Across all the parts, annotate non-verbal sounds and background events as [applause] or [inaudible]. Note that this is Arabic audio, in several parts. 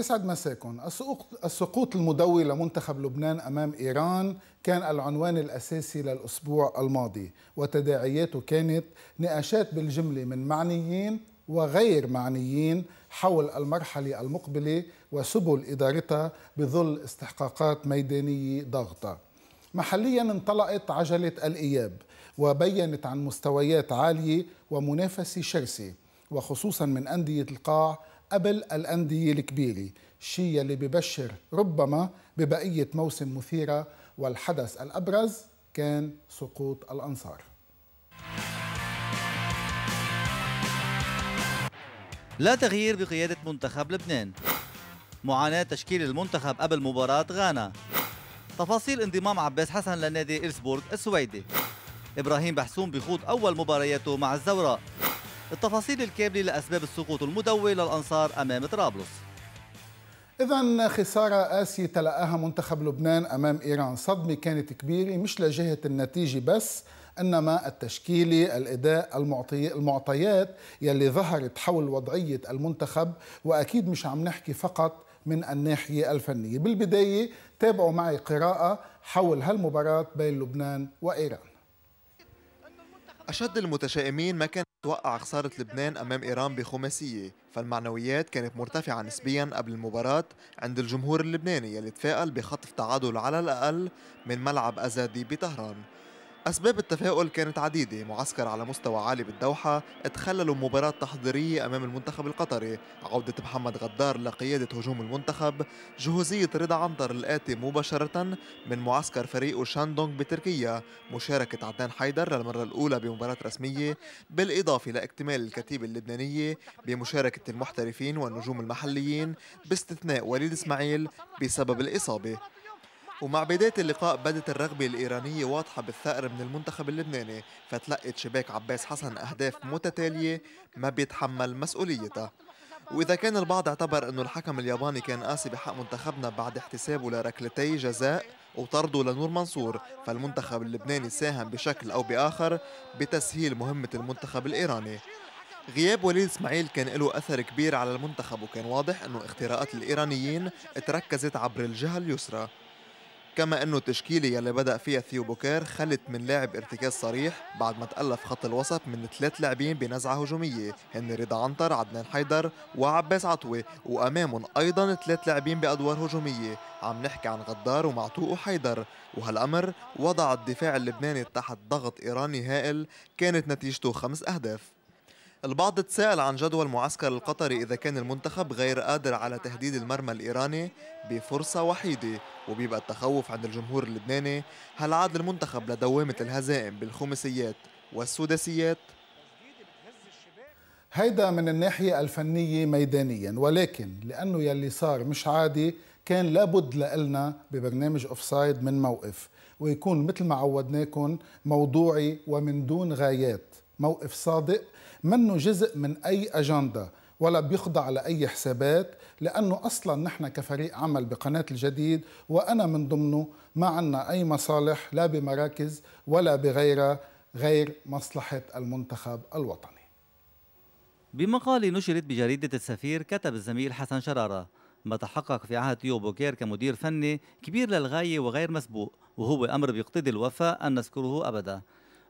يسعد مساكم السقوط المدوي لمنتخب لبنان أمام إيران كان العنوان الأساسي للأسبوع الماضي وتداعياته كانت نقاشات بالجملة من معنيين وغير معنيين حول المرحلة المقبلة وسبل إدارتها بظل استحقاقات ميدانية ضاغطة محليا انطلقت عجلة الإياب وبينت عن مستويات عالية ومنافسة شرسة وخصوصا من أندية القاع قبل الأندية الكبيرة الشيء اللي ببشر ربما ببقية موسم مثيرة والحدث الأبرز كان سقوط الأنصار لا تغيير بقيادة منتخب لبنان معاناة تشكيل المنتخب قبل مباراة غانا تفاصيل انضمام عباس حسن لنادي إلسبورغ السويدي إبراهيم بحسون بخوض أول مبارياته مع الزوراء التفاصيل الكاملة لأسباب السقوط المدوي للأنصار أمام طرابلس إذا خسارة قاسية تلقاها منتخب لبنان أمام إيران صدمة كانت كبيرة مش لجهة النتيجة بس انما التشكيلي الاداء المعطيات يلي ظهرت حول وضعيه المنتخب واكيد مش عم نحكي فقط من الناحيه الفنيه بالبدايه تابعوا معي قراءه حول هالمباراه بين لبنان وايران أشد المتشائمين ما كانت توقع خسارة لبنان أمام إيران بخماسية فالمعنويات كانت مرتفعة نسبيا قبل المباراة عند الجمهور اللبناني يلي تفائل بخطف تعادل على الأقل من ملعب أزادي بطهران أسباب التفاؤل كانت عديدة معسكر على مستوى عالي بالدوحة تخللوا مباراة تحضيرية أمام المنتخب القطري عودة محمد غدار لقيادة هجوم المنتخب جهوزية رضا عنتر الآتي مباشرة من معسكر فريق شاندونغ بتركيا مشاركة عدنان حيدر للمرة الأولى بمباراة رسمية بالإضافة لاكتمال الكتيبة اللبنانية بمشاركة المحترفين والنجوم المحليين باستثناء وليد إسماعيل بسبب الإصابة ومع بداية اللقاء بدت الرغبة الإيرانية واضحة بالثأر من المنتخب اللبناني فتلقت شباك عباس حسن أهداف متتالية ما بيتحمل مسؤوليتها وإذا كان البعض اعتبر أنه الحكم الياباني كان قاسي بحق منتخبنا بعد احتسابه لركلتي جزاء وطرده لنور منصور فالمنتخب اللبناني ساهم بشكل أو بآخر بتسهيل مهمة المنتخب الإيراني غياب وليد اسماعيل كان له أثر كبير على المنتخب وكان واضح أنه اختراقات الإيرانيين تركزت عبر الجهة اليسرى كما أنه التشكيلة يلي بدأ فيها ثيو بوكير خلت من لاعب ارتكاز صريح بعد ما تألف خط الوسط من ثلاث لاعبين بنزعة هجومية هن رضا عنتر عدنان حيدر وعباس عطوي وأمامهم أيضا ثلاث لاعبين بأدوار هجومية عم نحكي عن غدار ومعتوق وحيدر وهالأمر وضع الدفاع اللبناني تحت ضغط إيراني هائل كانت نتيجته خمس أهداف البعض تساءل عن جدوى المعسكر القطري إذا كان المنتخب غير قادر على تهديد المرمى الإيراني بفرصة وحيدة وبيبقى التخوف عند الجمهور اللبناني هل عاد المنتخب لدوامة الهزائم بالخماسيات والسداسيات؟ هيدا من الناحية الفنية ميدانيا ولكن لأنه يلي صار مش عادي كان لابد لنا ببرنامج أوفسايد من موقف ويكون مثل ما عودناكم موضوعي ومن دون غايات موقف صادق منه جزء من أي أجندة ولا بيخضع لأي حسابات لأنه أصلا نحن كفريق عمل بقناة الجديد وأنا من ضمنه ما عنا أي مصالح لا بمراكز ولا بغيرها غير مصلحة المنتخب الوطني بمقال نشرت بجريدة السفير كتب الزميل حسن شرارة ما تحقق في عهد تيو بوكير كمدير فني كبير للغاية وغير مسبوق وهو أمر بيقتضي الوفاء أن نذكره أبدا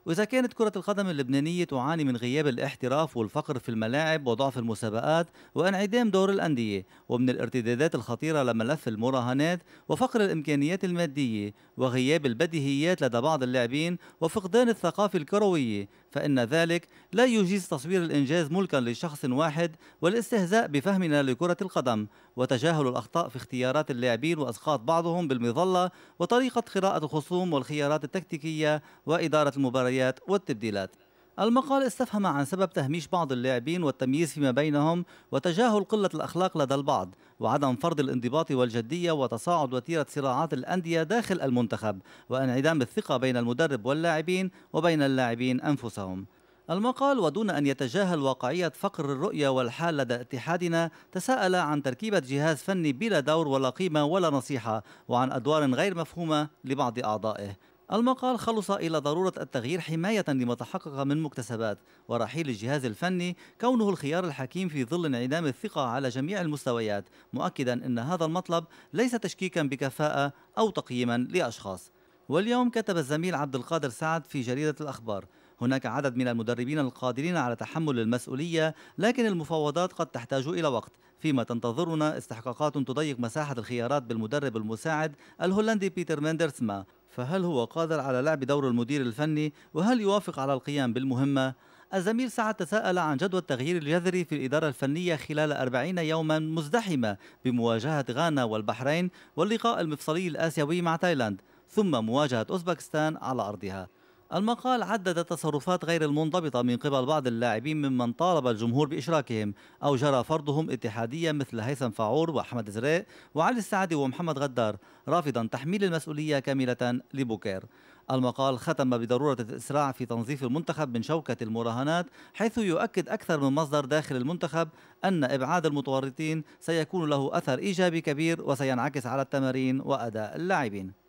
وإذا كانت كرة القدم اللبنانية تعاني من غياب الاحتراف والفقر في الملاعب وضعف المسابقات وانعدام دور الأندية ومن الارتدادات الخطيرة لملف المراهنات وفقر الإمكانيات المادية وغياب البديهيات لدى بعض اللاعبين وفقدان الثقافة الكروية فإن ذلك لا يجيز تصوير الإنجاز ملكا لشخص واحد والاستهزاء بفهمنا لكرة القدم وتجاهل الأخطاء في اختيارات اللاعبين وأسقاط بعضهم بالمظلة وطريقة قراءة الخصوم والخيارات التكتيكية وإدارة المباريات والتبديلات المقال استفهم عن سبب تهميش بعض اللاعبين والتمييز فيما بينهم وتجاهل قلة الأخلاق لدى البعض وعدم فرض الانضباط والجدية وتصاعد وتيرة صراعات الأندية داخل المنتخب وانعدام الثقة بين المدرب واللاعبين وبين اللاعبين أنفسهم المقال ودون أن يتجاهل واقعية فقر الرؤية والحال لدى اتحادنا تساءل عن تركيبة جهاز فني بلا دور ولا قيمة ولا نصيحة وعن أدوار غير مفهومة لبعض أعضائه المقال خلص إلى ضرورة التغيير حماية لما تحقق من مكتسبات ورحيل الجهاز الفني كونه الخيار الحكيم في ظل انعدام الثقة على جميع المستويات مؤكدا أن هذا المطلب ليس تشكيكا بكفاءة أو تقييما لأشخاص واليوم كتب الزميل عبد القادر سعد في جريدة الأخبار هناك عدد من المدربين القادرين على تحمل المسؤولية لكن المفاوضات قد تحتاج إلى وقت فيما تنتظرنا استحقاقات تضيق مساحة الخيارات بالمدرب المساعد الهولندي بيتر ميندرسما فهل هو قادر على لعب دور المدير الفني وهل يوافق على القيام بالمهمة؟ الزميل سعد تساءل عن جدوى التغيير الجذري في الإدارة الفنية خلال 40 يوما مزدحمة بمواجهة غانا والبحرين واللقاء المفصلي الآسيوي مع تايلاند ثم مواجهة أوزبكستان على أرضها المقال عدد تصرفات غير المنضبطة من قبل بعض اللاعبين ممن طالب الجمهور بإشراكهم أو جرى فرضهم اتحاديا مثل هيثم فاعور وأحمد زريق وعلي السعدي ومحمد غدار رافضا تحميل المسؤولية كاملة لبوكير المقال ختم بضرورة الإسراع في تنظيف المنتخب من شوكة المراهنات حيث يؤكد أكثر من مصدر داخل المنتخب أن إبعاد المتورطين سيكون له أثر إيجابي كبير وسينعكس على التمارين وأداء اللاعبين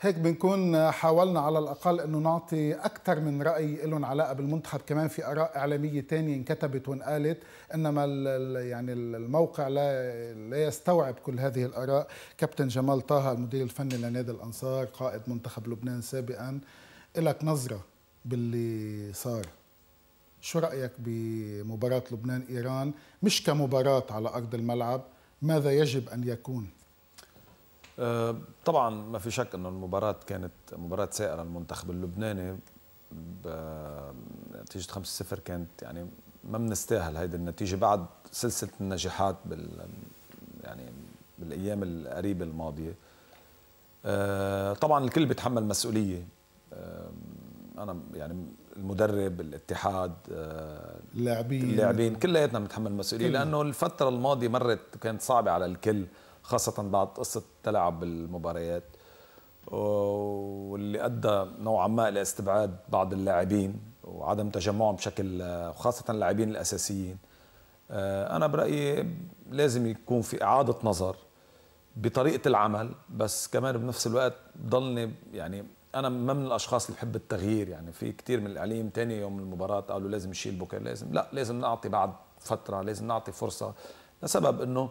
هيك بنكون حاولنا على الأقل أنه نعطي أكثر من رأي لهم علاقة بالمنتخب كمان في آراء إعلامية ثانيه انكتبت وانقالت إنما يعني الموقع لا, لا يستوعب كل هذه الآراء كابتن جمال طه المدير الفني لنادي الأنصار قائد منتخب لبنان سابقا إلك نظرة باللي صار شو رأيك بمباراة لبنان إيران مش كمباراة على أرض الملعب ماذا يجب أن يكون؟ أه، طبعا ما في شك انه المباراه كانت مباراه سائره المنتخب اللبناني نتيجه 5-0 كانت يعني ما بنستاهل هيدي النتيجه بعد سلسله النجاحات بال يعني بالايام القريبه الماضيه أه، طبعا الكل بيتحمل مسؤوليه أه، انا يعني المدرب الاتحاد اللاعبين اللاعبين كلياتنا بنتحمل مسؤوليه لانه الفتره الماضيه مرت كانت صعبه على الكل خاصة بعد قصة تلعب بالمباريات واللي أدى نوعا ما إلى استبعاد بعض اللاعبين وعدم تجمعهم بشكل خاصة اللاعبين الأساسيين آه، أنا برأيي لازم يكون في إعادة نظر بطريقة العمل بس كمان بنفس الوقت ضلني يعني أنا ما من الأشخاص اللي بحب التغيير يعني في كثير من الإعلام تاني يوم المباراة قالوا لازم يشيل بوكر لازم لا لازم نعطي بعد فترة لازم نعطي فرصة لسبب أنه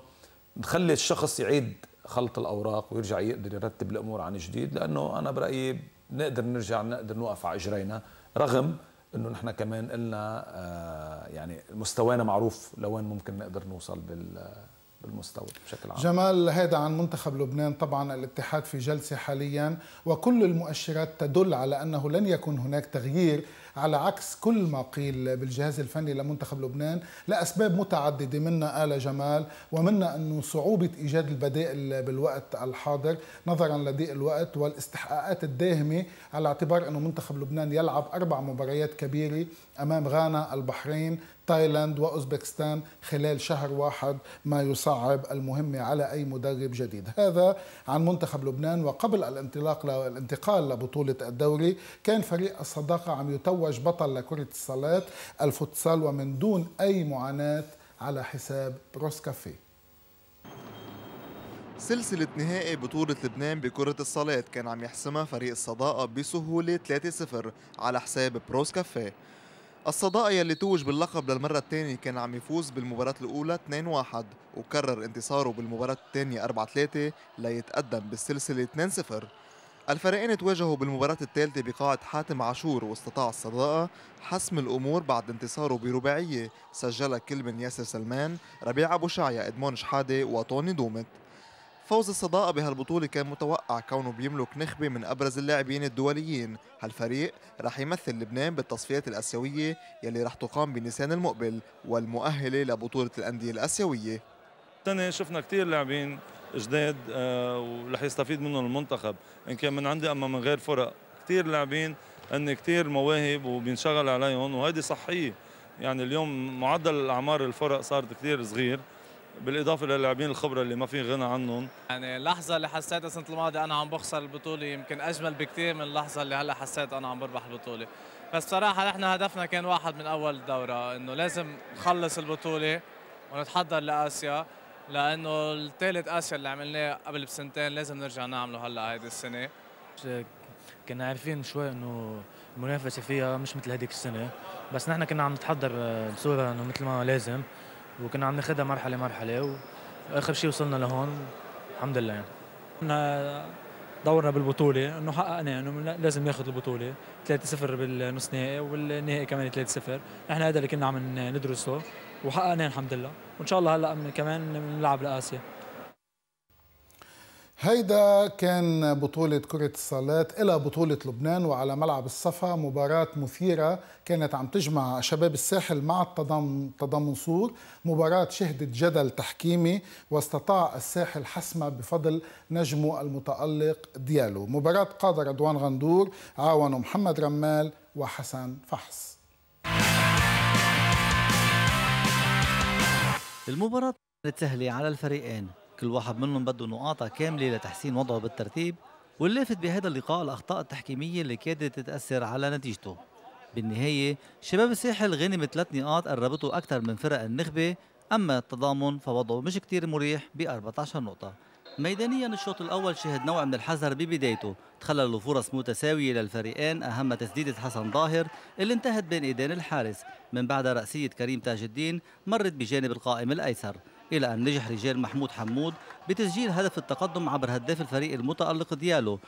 نخلي الشخص يعيد خلط الاوراق ويرجع يقدر يرتب الامور عن جديد لانه انا برايي نقدر نرجع نقدر نوقف على اجرينا رغم انه نحن كمان قلنا آه، يعني مستوانا معروف لوين ممكن نقدر نوصل بال بالمستوى بشكل عام جمال هذا عن منتخب لبنان طبعا الاتحاد في جلسة حاليا وكل المؤشرات تدل على أنه لن يكون هناك تغيير على عكس كل ما قيل بالجهاز الفني لمنتخب لبنان لأسباب متعددة منا قال جمال ومنا أنه صعوبة إيجاد البدائل بالوقت الحاضر نظرا لضيق الوقت والاستحقاقات الداهمة على اعتبار أنه منتخب لبنان يلعب أربع مباريات كبيرة أمام غانا البحرين تايلاند وأوزبكستان خلال شهر واحد ما يصعب المهمة على أي مدرب جديد هذا عن منتخب لبنان وقبل الانطلاق الانتقال لبطولة الدوري كان فريق الصداقة عم يتوج بطل لكرة الصلاة الفوتسال ومن دون أي معاناة على حساب كافي سلسلة نهائي بطولة لبنان بكرة الصالات كان عم يحسمها فريق الصداقة بسهولة 3-0 على حساب بروس كافيه الصداقية اللي توج باللقب للمرة الثانية كان عم يفوز بالمباراة الأولى 2-1 وكرر انتصاره بالمباراة الثانية 4-3 ليتقدم بالسلسلة 2-0 الفريقين تواجهوا بالمباراة الثالثة بقاعة حاتم عاشور واستطاع الصداقة حسم الأمور بعد انتصاره برباعية سجلها كل من ياسر سلمان، ربيع أبو شعيا، إدمون شحادة وطوني دومت فوز الصداقة بهالبطولة كان متوقع كونه بيملك نخبة من أبرز اللاعبين الدوليين هالفريق رح يمثل لبنان بالتصفيات الأسيوية يلي رح تقام بنيسان المقبل والمؤهلة لبطولة الأندية الأسيوية السنة شفنا كثير لاعبين جداد آه، ورح يستفيد منهم المنتخب إن كان من عندي أما من غير فرق كثير لاعبين أن كثير مواهب وبينشغل عليهم وهيدي صحية يعني اليوم معدل الأعمار الفرق صارت كثير صغير بالاضافه للاعبين الخبره اللي ما في غنى عنهم يعني اللحظه اللي حسيتها السنه الماضيه انا عم بخسر البطوله يمكن اجمل بكثير من اللحظه اللي هلا حسيت انا عم بربح البطوله بس صراحه نحن هدفنا كان واحد من اول الدوره انه لازم نخلص البطوله ونتحضر لاسيا لانه الثالث اسيا اللي عملناه قبل بسنتين لازم نرجع نعمله هلا هيدي السنه كنا عارفين شوي انه المنافسه فيها مش مثل هذيك السنه بس نحن كنا عم نتحضر بصوره انه مثل ما لازم وكنا عم ناخذها مرحله مرحله واخر شيء وصلنا لهون الحمد لله يعني. دورنا بالبطوله انه حققنا انه لازم ناخذ البطوله 3-0 بالنص نهائي والنهائي كمان 3-0 نحن هذا اللي كنا عم ندرسه وحققناه الحمد لله وان شاء الله هلا كمان بنلعب لاسيا هيدا كان بطولة كرة الصالات إلى بطولة لبنان وعلى ملعب الصفا مباراة مثيرة كانت عم تجمع شباب الساحل مع التضم صور مباراة شهدت جدل تحكيمي واستطاع الساحل حسمها بفضل نجمه المتألق ديالو مباراة قاد رضوان غندور عاونوا محمد رمال وحسن فحص المباراة كانت سهلة على الفريقين كل واحد منهم بده نقاطها كاملة لتحسين وضعه بالترتيب واللافت بهذا اللقاء الأخطاء التحكيمية اللي كادت تتأثر على نتيجته بالنهاية شباب الساحل غنم ثلاث نقاط قربته أكثر من فرق النخبة أما التضامن فوضعه مش كتير مريح ب 14 نقطة ميدانيا الشوط الأول شهد نوع من الحذر ببدايته تخللوا فرص متساوية للفريقين أهم تسديدة حسن ظاهر اللي انتهت بين إيدين الحارس من بعد رأسية كريم تاج الدين مرت بجانب القائم الأيسر إلى أن نجح رجال محمود حمود بتسجيل هدف التقدم عبر هداف الفريق المتألق ديالو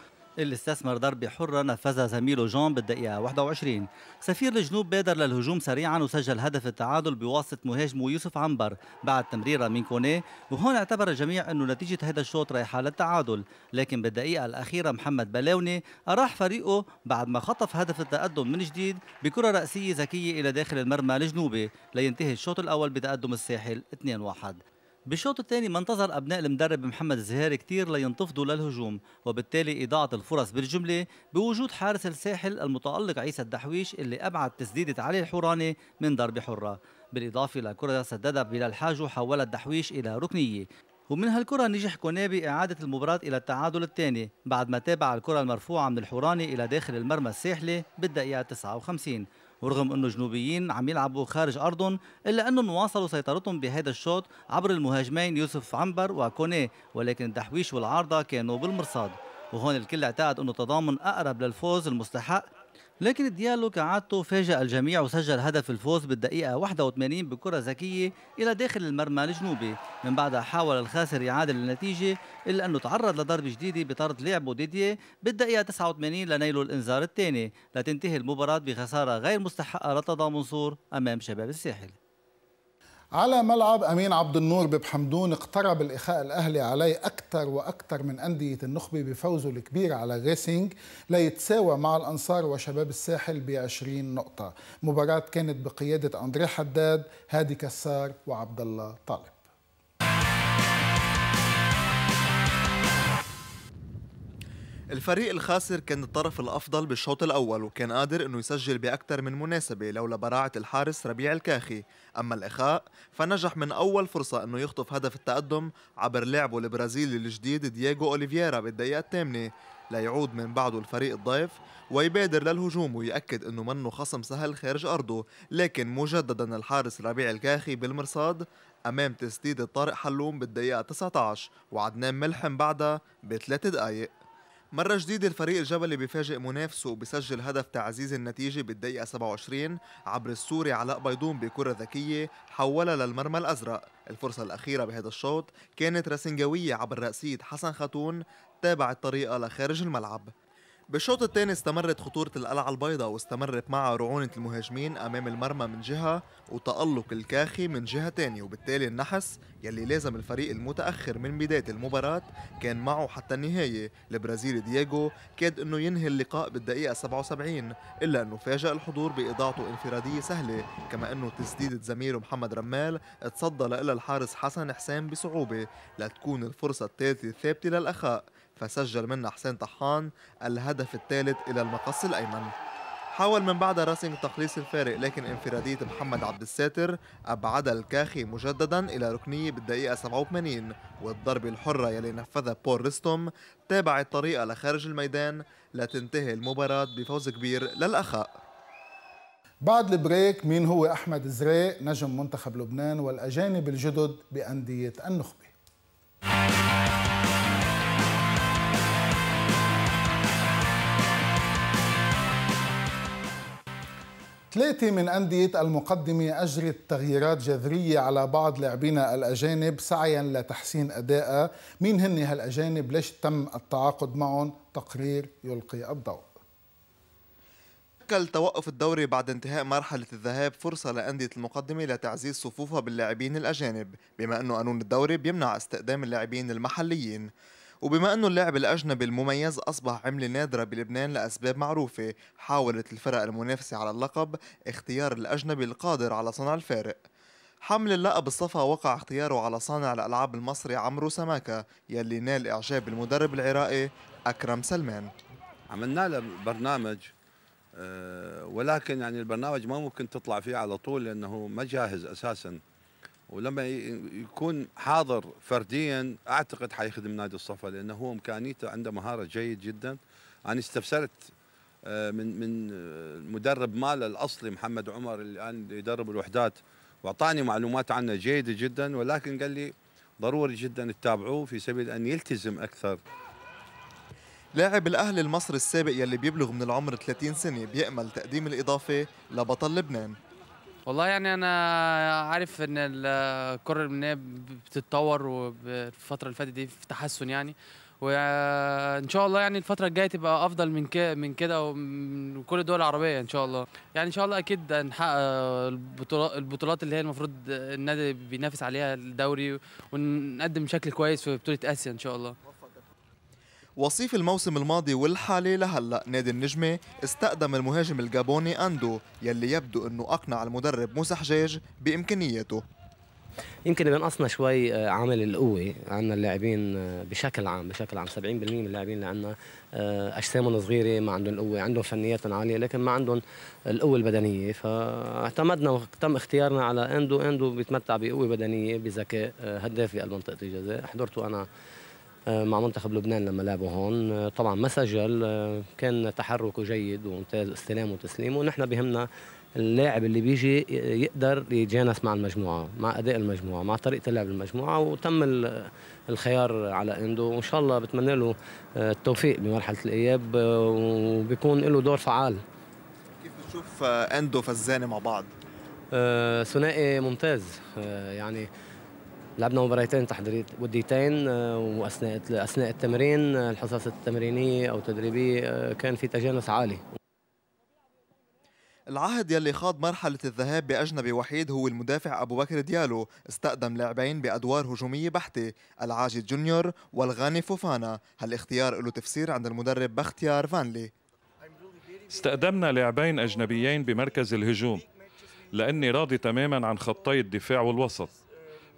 اللي استثمر ضربة حرة نفذها زميله جون بالدقيقة 21 سفير الجنوب بادر للهجوم سريعا وسجل هدف التعادل بواسطة مهاجمه يوسف عنبر بعد تمريرة من كوني وهون اعتبر الجميع أنه نتيجة هذا الشوط رايحة للتعادل لكن بالدقيقة الأخيرة محمد بلاوني أراح فريقه بعد ما خطف هدف التقدم من جديد بكرة رأسية ذكية إلى داخل المرمى الجنوبي لينتهي الشوط الأول بتقدم الساحل 2-1 بالشوط الثاني ما انتظر أبناء المدرب محمد الزهاري كثير لينتفضوا للهجوم وبالتالي إضاعة الفرص بالجملة بوجود حارس الساحل المتألق عيسى الدحويش اللي أبعد تسديدة علي الحوراني من ضربة حرة بالإضافة لكرة سددها بلال حاج وحولها الدحويش إلى ركنية ومن هالكرة نجح كونابي إعادة المباراة إلى التعادل الثاني بعد ما تابع الكرة المرفوعة من الحوراني إلى داخل المرمى الساحلي بالدقيقة 59 ورغم انه الجنوبيين عم يلعبوا خارج ارضهم الا انهم واصلوا سيطرتهم بهذا الشوط عبر المهاجمين يوسف عنبر وكوني ولكن الدحويش والعارضه كانوا بالمرصاد وهون الكل اعتقد انه التضامن اقرب للفوز المستحق لكن ديالو كعادته فاجأ الجميع وسجل هدف الفوز بالدقيقة 81 بكرة ذكية إلى داخل المرمى الجنوبي من بعدها حاول الخاسر يعادل النتيجة إلا أنه تعرض لضربة جديدة بطرد لعبه ديديه بالدقيقة 89 لنيلو الإنذار الثاني لتنتهي المباراة بخسارة غير مستحقة لتضامن منصور أمام شباب الساحل على ملعب أمين عبد النور ببحمدون اقترب الإخاء الأهلي عليه أكثر وأكثر من أندية النخبة بفوزه الكبير على ريسينج ليتساوى مع الأنصار وشباب الساحل ب 20 نقطة مباراة كانت بقيادة اندريه حداد هادي كسار وعبد الله طالب الفريق الخاسر كان الطرف الأفضل بالشوط الأول وكان قادر أنه يسجل بأكثر من مناسبة لولا براعة الحارس ربيع الكاخي أما الإخاء فنجح من أول فرصة أنه يخطف هدف التقدم عبر لعبه البرازيلي الجديد دييغو أوليفييرا بالدقيقة الثامنة ليعود من بعده الفريق الضيف ويبادر للهجوم ويأكد أنه منه خصم سهل خارج أرضه لكن مجددا الحارس ربيع الكاخي بالمرصاد أمام تسديد طارق حلوم بالدقيقة 19 وعدنان ملحم بعدها بثلاث دقايق مرة جديدة الفريق الجبلي بيفاجئ منافسه وبسجل هدف تعزيز النتيجة بالدقيقة 27 عبر السوري علاء بيضون بكرة ذكية حولها للمرمى الأزرق الفرصة الأخيرة بهذا الشوط كانت راسنجاوية عبر رأسية حسن خاتون تابعت الطريقة لخارج الملعب بالشوط الثاني استمرت خطورة القلعة البيضاء واستمرت مع رعونة المهاجمين أمام المرمى من جهة وتألق الكاخي من جهة تانية وبالتالي النحس يلي لازم الفريق المتأخر من بداية المباراة كان معه حتى النهاية البرازيلي دييغو كاد أنه ينهي اللقاء بالدقيقة 77 إلا أنه فاجأ الحضور بإضاعته انفرادية سهلة كما أنه تسديدة زميله محمد رمال اتصدى لها الحارس حسن حسام بصعوبة لتكون الفرصة الثالثة الثابتة للأخاء فسجل منه حسين طحان الهدف الثالث إلى المقص الأيمن حاول من بعد راسينج تقليص الفارق لكن انفرادية محمد عبد الساتر أبعد الكاخي مجددا إلى ركنية بالدقيقة 87 والضربة الحرة يلي نفذها بول رستوم تابعت طريقة لخارج الميدان لتنتهي المباراة بفوز كبير للأخاء بعد البريك مين هو أحمد زراق نجم منتخب لبنان والأجانب الجدد بأندية النخبة ثلاثة من أندية المقدمة أجرت تغييرات جذرية على بعض لاعبينا الأجانب سعيا لتحسين أدائها مين هن هالأجانب ليش تم التعاقد معهم تقرير يلقي الضوء شكل توقف الدوري بعد انتهاء مرحلة الذهاب فرصة لأندية المقدمة لتعزيز صفوفها باللاعبين الأجانب بما أنه قانون الدوري بيمنع استقدام اللاعبين المحليين وبما أنه اللاعب الأجنبي المميز أصبح عملة نادرة بلبنان لأسباب معروفة حاولت الفرق المنافسة على اللقب اختيار الأجنبي القادر على صنع الفارق حمل اللقب الصفا وقع اختياره على صانع الألعاب المصري عمرو سماكة يلي نال إعجاب المدرب العراقي أكرم سلمان عملنا له برنامج آه، ولكن يعني البرنامج ما ممكن تطلع فيه على طول لأنه ما جاهز أساساً ولما يكون حاضر فرديا اعتقد حيخدم نادي الصفا لانه هو امكانيته عنده مهاره جيد جدا انا استفسرت آه، من من آه، المدرب ماله الاصلي محمد عمر اللي الان يدرب الوحدات واعطاني معلومات عنه جيده جدا ولكن قال لي ضروري جدا تتابعوه في سبيل ان يلتزم اكثر لاعب الاهلي المصري السابق يلي بيبلغ من العمر 30 سنه بيامل تقديم الاضافه لبطل لبنان والله يعني انا عارف ان الكره المنيه بتتطور والفتره اللي فاتت دي في تحسن يعني وان شاء الله يعني الفتره الجايه تبقى افضل من كده من كده كل الدول العربيه ان شاء الله يعني ان شاء الله اكيد هنحقق البطولات اللي هي المفروض النادي بينافس عليها الدوري ونقدم شكل كويس في بطوله اسيا ان شاء الله وصيف الموسم الماضي والحالي لهلا نادي النجمة استقدم المهاجم الجابوني أندو يلي يبدو أنه أقنع المدرب موسى حجاج بإمكانياته يمكن بنقصنا شوي آه، عامل القوة عندنا اللاعبين آه، بشكل عام بشكل عام 70% من اللاعبين اللي عندنا آه، أجسامهم صغيرة ما عندهم قوة عندهم فنيات عالية لكن ما عندهم القوة البدنية فاعتمدنا تم اختيارنا على أندو أندو بيتمتع بقوة بدنية بذكاء هداف بقلب منطقة الجزاء حضرته أنا آه، مع منتخب لبنان لما لعبوا هون آه، طبعا ما سجل آه، كان تحركه جيد وممتاز استلامه وتسليمه ونحن بهمنا اللاعب اللي بيجي يقدر يتجانس مع المجموعه مع اداء المجموعه مع طريقه لعب المجموعه وتم الخيار على اندو وان شاء الله بتمنى له التوفيق بمرحله الاياب وبيكون له دور فعال كيف بتشوف اندو فزاني مع بعض ثنائي ممتاز يعني لعبنا مباريتين وديتين آه، واثناء اثناء التمرين آه، الحصص التمرينيه او التدريبيه آه، كان في تجانس عالي العهد يلي خاض مرحلة الذهاب بأجنبي وحيد هو المدافع أبو بكر ديالو استقدم لاعبين بأدوار هجومية بحتة العاجي جونيور والغاني فوفانا هالاختيار له تفسير عند المدرب بختيار فانلي استقدمنا لاعبين أجنبيين بمركز الهجوم لأني راضي تماما عن خطي الدفاع والوسط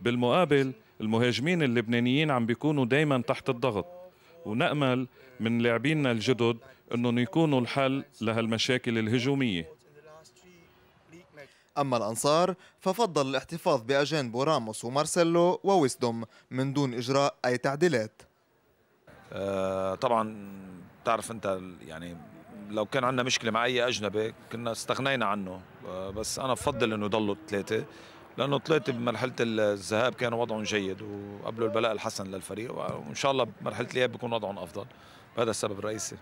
بالمقابل المهاجمين اللبنانيين عم بيكونوا دايما تحت الضغط ونأمل من لاعبينا الجدد أنهم يكونوا الحل لهالمشاكل الهجومية أما الأنصار ففضل الاحتفاظ بأجانبو راموس ومارسيلو وويسدوم من دون إجراء أي تعديلات أه طبعا تعرف أنت يعني لو كان عندنا مشكلة مع أي أجنبي كنا استغنينا عنه أه بس أنا بفضل أنه يضلوا ثلاثة لانه طلعت بمرحله الذهاب كان وضعهم جيد وقبله البلاء الحسن للفريق وان شاء الله بمرحله الاياب بيكون وضعهم افضل هذا السبب الرئيسي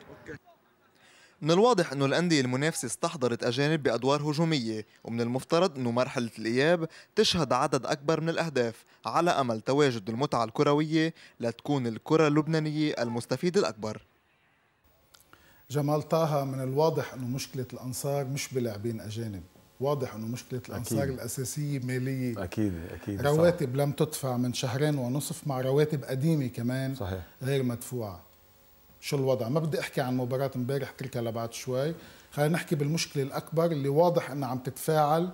من الواضح انه الأندية المنافسة استحضرت أجانب بأدوار هجومية ومن المفترض انه مرحلة الإياب تشهد عدد أكبر من الأهداف على أمل تواجد المتعة الكروية لتكون الكرة اللبنانية المستفيد الأكبر جمال طه من الواضح أنه مشكلة الأنصار مش بلاعبين أجانب واضح انه مشكله الانصار أكيد. الاساسيه ماليه اكيد اكيد رواتب صح. لم تدفع من شهرين ونصف مع رواتب قديمه كمان صحيح. غير مدفوعه شو الوضع ما بدي احكي عن مباراه امبارح تركها لبعد شوي خلينا نحكي بالمشكله الاكبر اللي واضح انها عم تتفاعل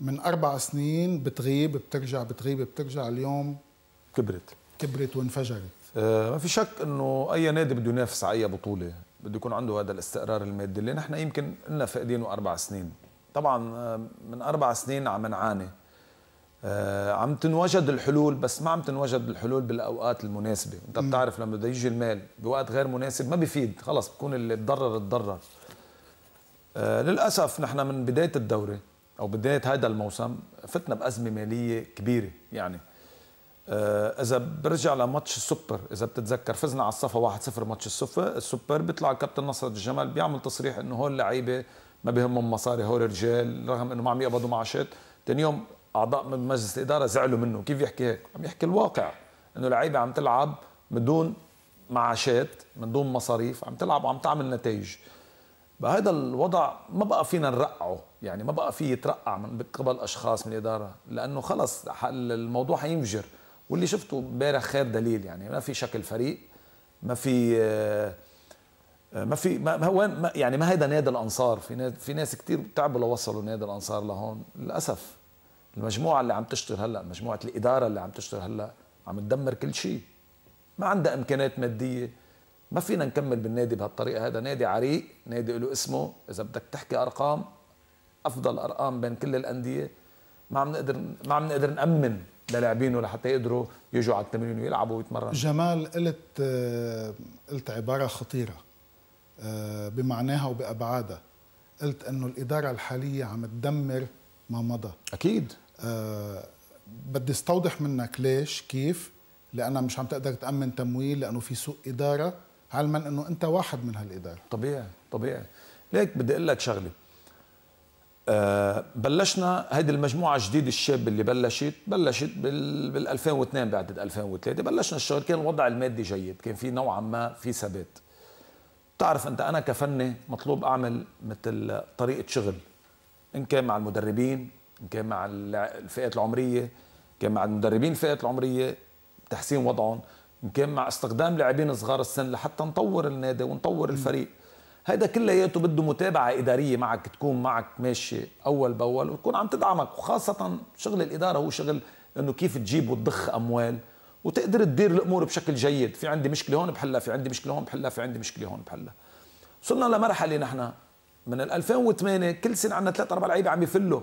من اربع سنين بتغيب بترجع بتغيب بترجع اليوم كبرت كبرت وانفجرت آه ما في شك انه اي نادي بده ينافس على اي بطوله بده يكون عنده هذا الاستقرار المادي اللي نحن يمكن لنا فاقدينه اربع سنين طبعا آه، من اربع سنين عم نعاني آه، عم تنوجد الحلول بس ما عم تنوجد الحلول بالاوقات المناسبه انت بتعرف لما بده يجي المال بوقت غير مناسب ما بيفيد خلص بكون اللي تضرر تضرر آه، للاسف نحن من بدايه الدوره او بدايه هذا الموسم فتنا بازمه ماليه كبيره يعني اذا برجع لماتش السوبر اذا بتتذكر فزنا على الصفا 1-0 ماتش السوبر السوبر بيطلع كابتن نصر الجمال بيعمل تصريح انه هول لعيبه ما بهمهم مصاري هول الرجال رغم انه ما عم يقبضوا معاشات ثاني يوم اعضاء من مجلس الاداره زعلوا منه كيف يحكي هيك عم يحكي الواقع انه لعيبه عم تلعب بدون معاشات من دون مصاريف عم تلعب وعم تعمل نتائج بهذا الوضع ما بقى فينا نرقعه يعني ما بقى في يترقع من قبل اشخاص من الاداره لانه خلص الموضوع حينفجر واللي شفته امبارح خير دليل يعني ما في شكل فريق ما في آه ما في ما وين ما يعني ما هيدا نادي الانصار في ناس في ناس كثير تعبوا لوصلوا نادي الانصار لهون للاسف المجموعه اللي عم تشتغل هلا مجموعه الاداره اللي عم تشتغل هلا عم تدمر كل شيء ما عندها امكانيات ماديه ما فينا نكمل بالنادي بهالطريقه هذا نادي عريق نادي له اسمه اذا بدك تحكي ارقام افضل ارقام بين كل الانديه ما عم نقدر ما عم نقدر نامن للاعبينه لحتى يقدروا يجوا على التمرين ويلعبوا ويتمرنوا جمال قلت آه، قلت عباره خطيره آه، بمعناها وبأبعادها قلت أنه الإدارة الحالية عم تدمر ما مضى أكيد أه بدي استوضح منك ليش كيف لأنها مش عم تقدر تأمن تمويل لأنه في سوء إدارة علما أنه أنت واحد من هالإدارة طبيعي طبيعي ليك بدي أقول لك شغلة أه بلشنا هيدي المجموعة الجديدة الشاب اللي بلشت بلشت بال 2002 بعد 2003 بلشنا الشغل كان الوضع المادي جيد كان في نوعا ما في ثبات بتعرف انت انا كفني مطلوب اعمل مثل طريقه شغل ان كان مع المدربين ان كان مع الفئات العمريه ان كان مع المدربين الفئات العمريه تحسين وضعهم ان كان مع استخدام لاعبين صغار السن لحتى نطور النادي ونطور الفريق هيدا كلياته بده متابعه اداريه معك تكون معك ماشي اول باول وتكون عم تدعمك وخاصه شغل الاداره هو شغل انه كيف تجيب وتضخ اموال وتقدر تدير الامور بشكل جيد في عندي مشكله هون بحلها في عندي مشكله هون بحلها في عندي مشكله هون بحلها وصلنا لمرحله نحن من 2008 كل سنه عندنا ثلاث اربع لعيبه عم يفلوا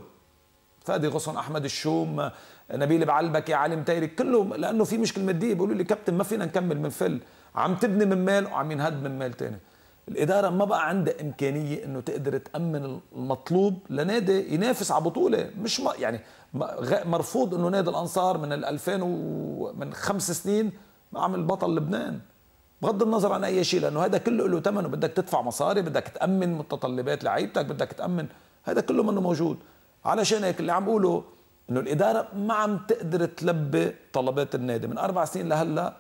فادي غصن احمد الشوم نبيل بعلبكي علي متيري كلهم لانه في مشكله ماديه بيقولوا لي كابتن ما فينا نكمل بنفل عم تبني من مال وعم ينهد من مال ثاني الاداره ما بقى عندها امكانيه انه تقدر تامن المطلوب لنادي ينافس على بطوله مش ما يعني مرفوض انه نادي الانصار من 2000 ومن خمس سنين عمل بطل لبنان بغض النظر عن اي شيء لانه هذا كله له ثمنه بدك تدفع مصاري بدك تامن متطلبات لعيبتك بدك تامن هذا كله منه موجود علشان هيك اللي عم بقوله انه الاداره ما عم تقدر تلبي طلبات النادي من اربع سنين لهلا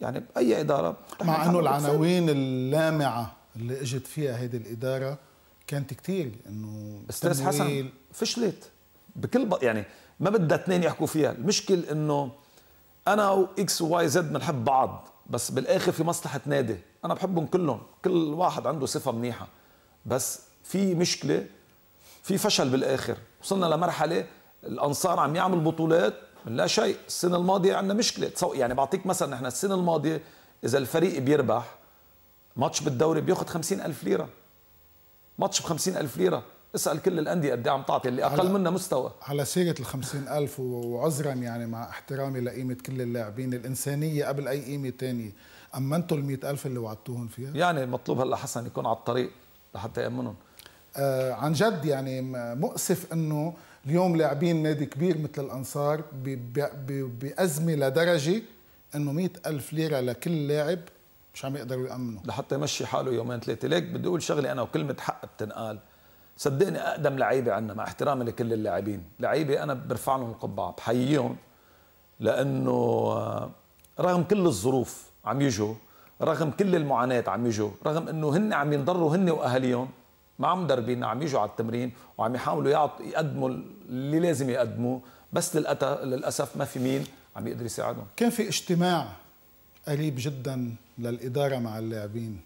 يعني باي اداره مع انه العناوين اللامعه اللي اجت فيها هذه الاداره كانت كثير انه استاذ حسن فشلت بكل ب... يعني ما بدها اثنين يحكوا فيها المشكل انه انا واكس وواي زد بنحب بعض بس بالاخر في مصلحه نادي انا بحبهم كلهم كل واحد عنده صفه منيحه بس في مشكله في فشل بالاخر وصلنا لمرحله الانصار عم يعمل بطولات لا شيء السنه الماضيه عندنا مشكله يعني بعطيك مثلا احنا السنه الماضيه اذا الفريق بيربح ماتش بالدوري بياخذ خمسين ألف ليره ماتش ب 50000 ليره اسال كل الانديه قد إيه عم تعطي اللي اقل منا مستوى على سيره ال 50000 وعذرا يعني مع احترامي لقيمه كل اللاعبين الانسانيه قبل اي قيمه ثانيه امنتوا ال 100000 اللي وعدتوهم فيها يعني مطلوب هلا حسن يكون على الطريق لحتى يامنهم آه عن جد يعني مؤسف انه اليوم لاعبين نادي كبير مثل الأنصار بأزمة لدرجة أنه مئة ألف ليرة لكل لاعب مش عم يقدروا يأمنوا لحتى يمشي حاله يومين ثلاثة ليك بدي أقول شغلة أنا وكلمة حق بتنقال صدقني أقدم لعيبة عندنا مع احترامي لكل اللاعبين لعيبة أنا برفع لهم القبعة بحييهم لأنه آه، رغم كل الظروف عم يجوا رغم كل المعاناة عم يجوا رغم أنه هن عم ينضروا هن وأهاليهم مع مدربين عم يجوا على التمرين وعم يحاولوا يقدموا اللي لازم يقدموه بس للاسف ما في مين عم يقدر يساعدهم كان في اجتماع قريب جدا للاداره مع اللاعبين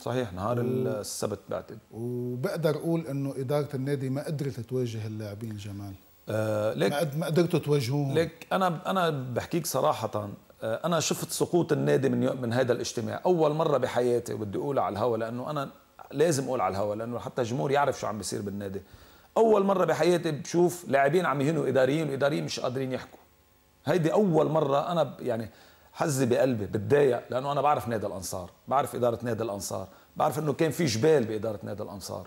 صحيح نهار و... السبت بعتقد وبقدر اقول انه اداره النادي ما قدرت تواجه اللاعبين جمال آه ليك ما قدرتوا تواجهوهم ليك انا انا بحكيك صراحه آه، انا شفت سقوط النادي من من هذا الاجتماع اول مره بحياتي وبدي اقولها على الهواء لانه انا لازم اقول على الهوا لانه حتى الجمهور يعرف شو عم بيصير بالنادي اول مره بحياتي بشوف لاعبين عم يهنوا اداريين واداريين مش قادرين يحكوا هيدي اول مره انا يعني حزي بقلبي بتضايق لانه انا بعرف نادي الانصار بعرف اداره نادي الانصار بعرف انه كان في جبال باداره نادي الانصار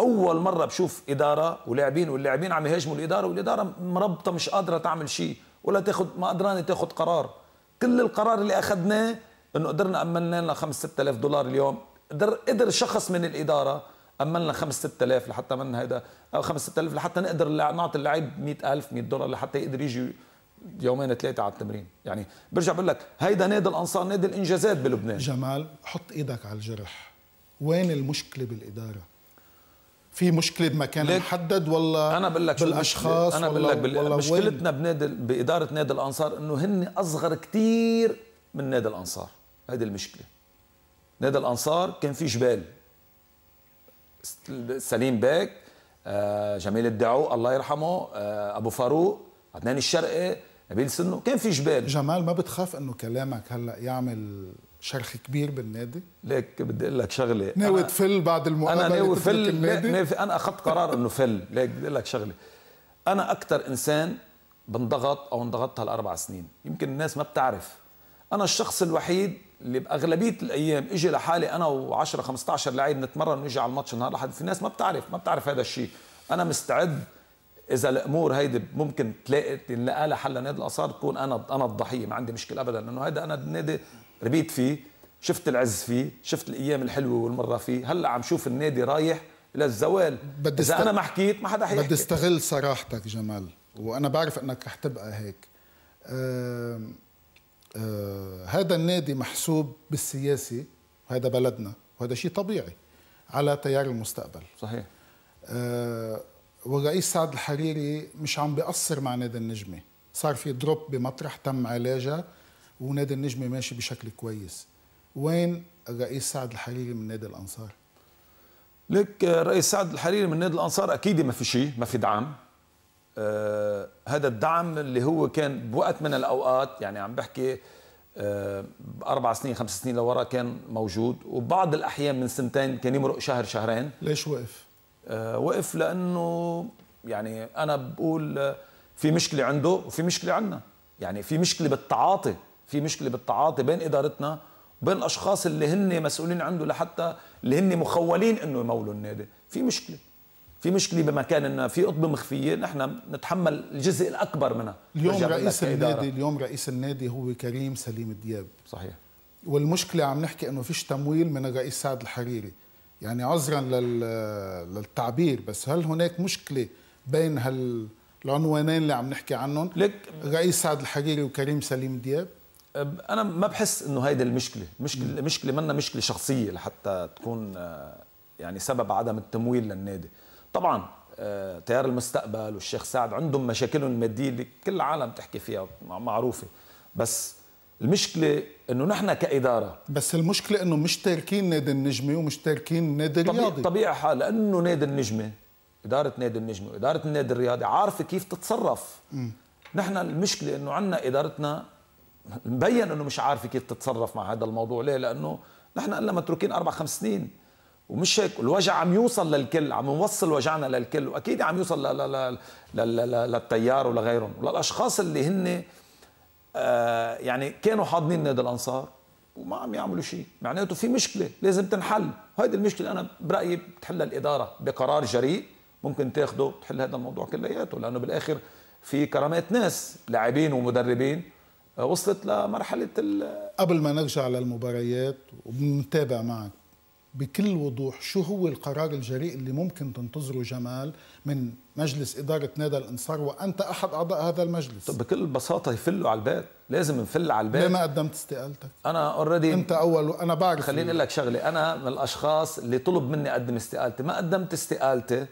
اول مره بشوف اداره ولاعبين واللاعبين عم يهاجموا الاداره والاداره مربطه مش قادره تعمل شيء ولا تاخذ ما قدرانه تاخذ قرار كل القرار اللي اخذناه انه قدرنا امننا لنا 5 6000 دولار اليوم قدر قدر شخص من الاداره املنا 5 6000 لحتى من هيدا او 5 6000 لحتى نقدر نعطي اللعيب 100000 100 دولار لحتى يقدر يجي يومين ثلاثه على التمرين يعني برجع بقول لك هيدا نادي الانصار نادي الانجازات بلبنان جمال حط ايدك على الجرح وين المشكله بالاداره في مشكله بمكان محدد ولا انا بقول لك بالاشخاص انا بقول لك مشكلتنا بنادي باداره نادي الانصار انه هن اصغر كثير من نادي الانصار هيدي المشكله نادي الانصار كان في جبال سليم باك آه، جميل الدعو الله يرحمه آه، ابو فاروق عدنان الشرقي نبيل سنو كان في جبال جمال ما بتخاف انه كلامك هلا يعمل شرخ كبير بالنادي ليك بدي اقول لك شغله ناوي تفل بعد المقابله انا ناوي فل انا اخذت قرار انه فل ليك بدي اقول لك شغله انا اكثر انسان بنضغط او انضغطت هالاربع سنين يمكن الناس ما بتعرف انا الشخص الوحيد اللي باغلبيه الايام اجي لحالي انا و10 15 لعيب نتمرن ونجي على الماتش نهار الاحد في ناس ما بتعرف ما بتعرف هذا الشيء انا مستعد اذا الامور هيدي ممكن تلاقي تنلقى لها حل لنادي الاثار تكون انا انا الضحيه ما عندي مشكله ابدا لانه هذا انا النادي ربيت فيه شفت العز فيه شفت الايام الحلوه والمره فيه هلا عم شوف النادي رايح الى الزوال بدي اذا انا ما حكيت ما حدا حيحكي بدي استغل صراحتك جمال وانا بعرف انك رح تبقى هيك أه آه، هذا النادي محسوب بالسياسي وهذا بلدنا وهذا شيء طبيعي على تيار المستقبل صحيح آه، والرئيس سعد الحريري مش عم بيأثر مع نادي النجمة صار في دروب بمطرح تم علاجها ونادي النجمة ماشي بشكل كويس وين الرئيس سعد الحريري من نادي الأنصار؟ لك الرئيس آه، سعد الحريري من نادي الأنصار أكيد ما في شيء ما في دعم آه هذا الدعم اللي هو كان بوقت من الاوقات يعني عم بحكي آه اربع سنين خمس سنين لورا كان موجود وبعض الاحيان من سنتين كان يمرق شهر شهرين ليش وقف؟ آه وقف لانه يعني انا بقول آه، في مشكله عنده وفي مشكله عندنا يعني في مشكله بالتعاطي في مشكله بالتعاطي بين ادارتنا وبين الاشخاص اللي هن مسؤولين عنده لحتى اللي هن مخولين انه يمولوا النادي في مشكله في مشكله بمكان انه في قطب مخفيه نحن نتحمل الجزء الاكبر منها اليوم رئيس النادي اليوم رئيس النادي هو كريم سليم الدياب صحيح والمشكله عم نحكي انه فيش تمويل من الرئيس سعد الحريري يعني عذرا للتعبير بس هل هناك مشكله بين هال العنوانين اللي عم نحكي عنهم لك رئيس سعد الحريري وكريم سليم دياب انا ما بحس انه هيدي المشكله مشكله مشكله منا مشكله شخصيه لحتى تكون آه، يعني سبب عدم التمويل للنادي طبعا آه، تيار المستقبل والشيخ سعد عندهم مشاكلهم الماديه اللي كل العالم بتحكي فيها معروفه بس المشكله انه نحن كاداره بس المشكله انه مش تاركين نادي النجمه ومش تاركين نادي الرياضي طبيعي حال لانه نادي النجمه اداره نادي النجمه واداره النادي الرياضي عارفه كيف تتصرف م. نحن المشكله انه عندنا ادارتنا مبين انه مش عارفه كيف تتصرف مع هذا الموضوع ليه لانه نحن قلنا متروكين اربع خمس سنين ومش هيك الوجع عم يوصل للكل عم نوصل وجعنا للكل واكيد عم يوصل للتيار ولغيرهم وللاشخاص اللي هن آه، يعني كانوا حاضنين نادي الانصار وما عم يعملوا شيء معناته في مشكله لازم تنحل هيدي المشكله انا برايي بتحلها الاداره بقرار جريء ممكن تاخده تحل هذا الموضوع كلياته لانه بالاخر في كرامات ناس لاعبين ومدربين آه، وصلت لمرحله ال... قبل ما نرجع للمباريات وبنتابع معك بكل وضوح شو هو القرار الجريء اللي ممكن تنتظره جمال من مجلس إدارة نادى الإنصار وأنت أحد أعضاء هذا المجلس طب بكل بساطة يفلوا على البيت لازم نفل على البيت ليه ما قدمت استقالتك؟ أنا اوريدي أنت أول أنا بعرف خليني أقول لك شغلة أنا من الأشخاص اللي طلب مني أقدم استقالتي ما قدمت استقالتي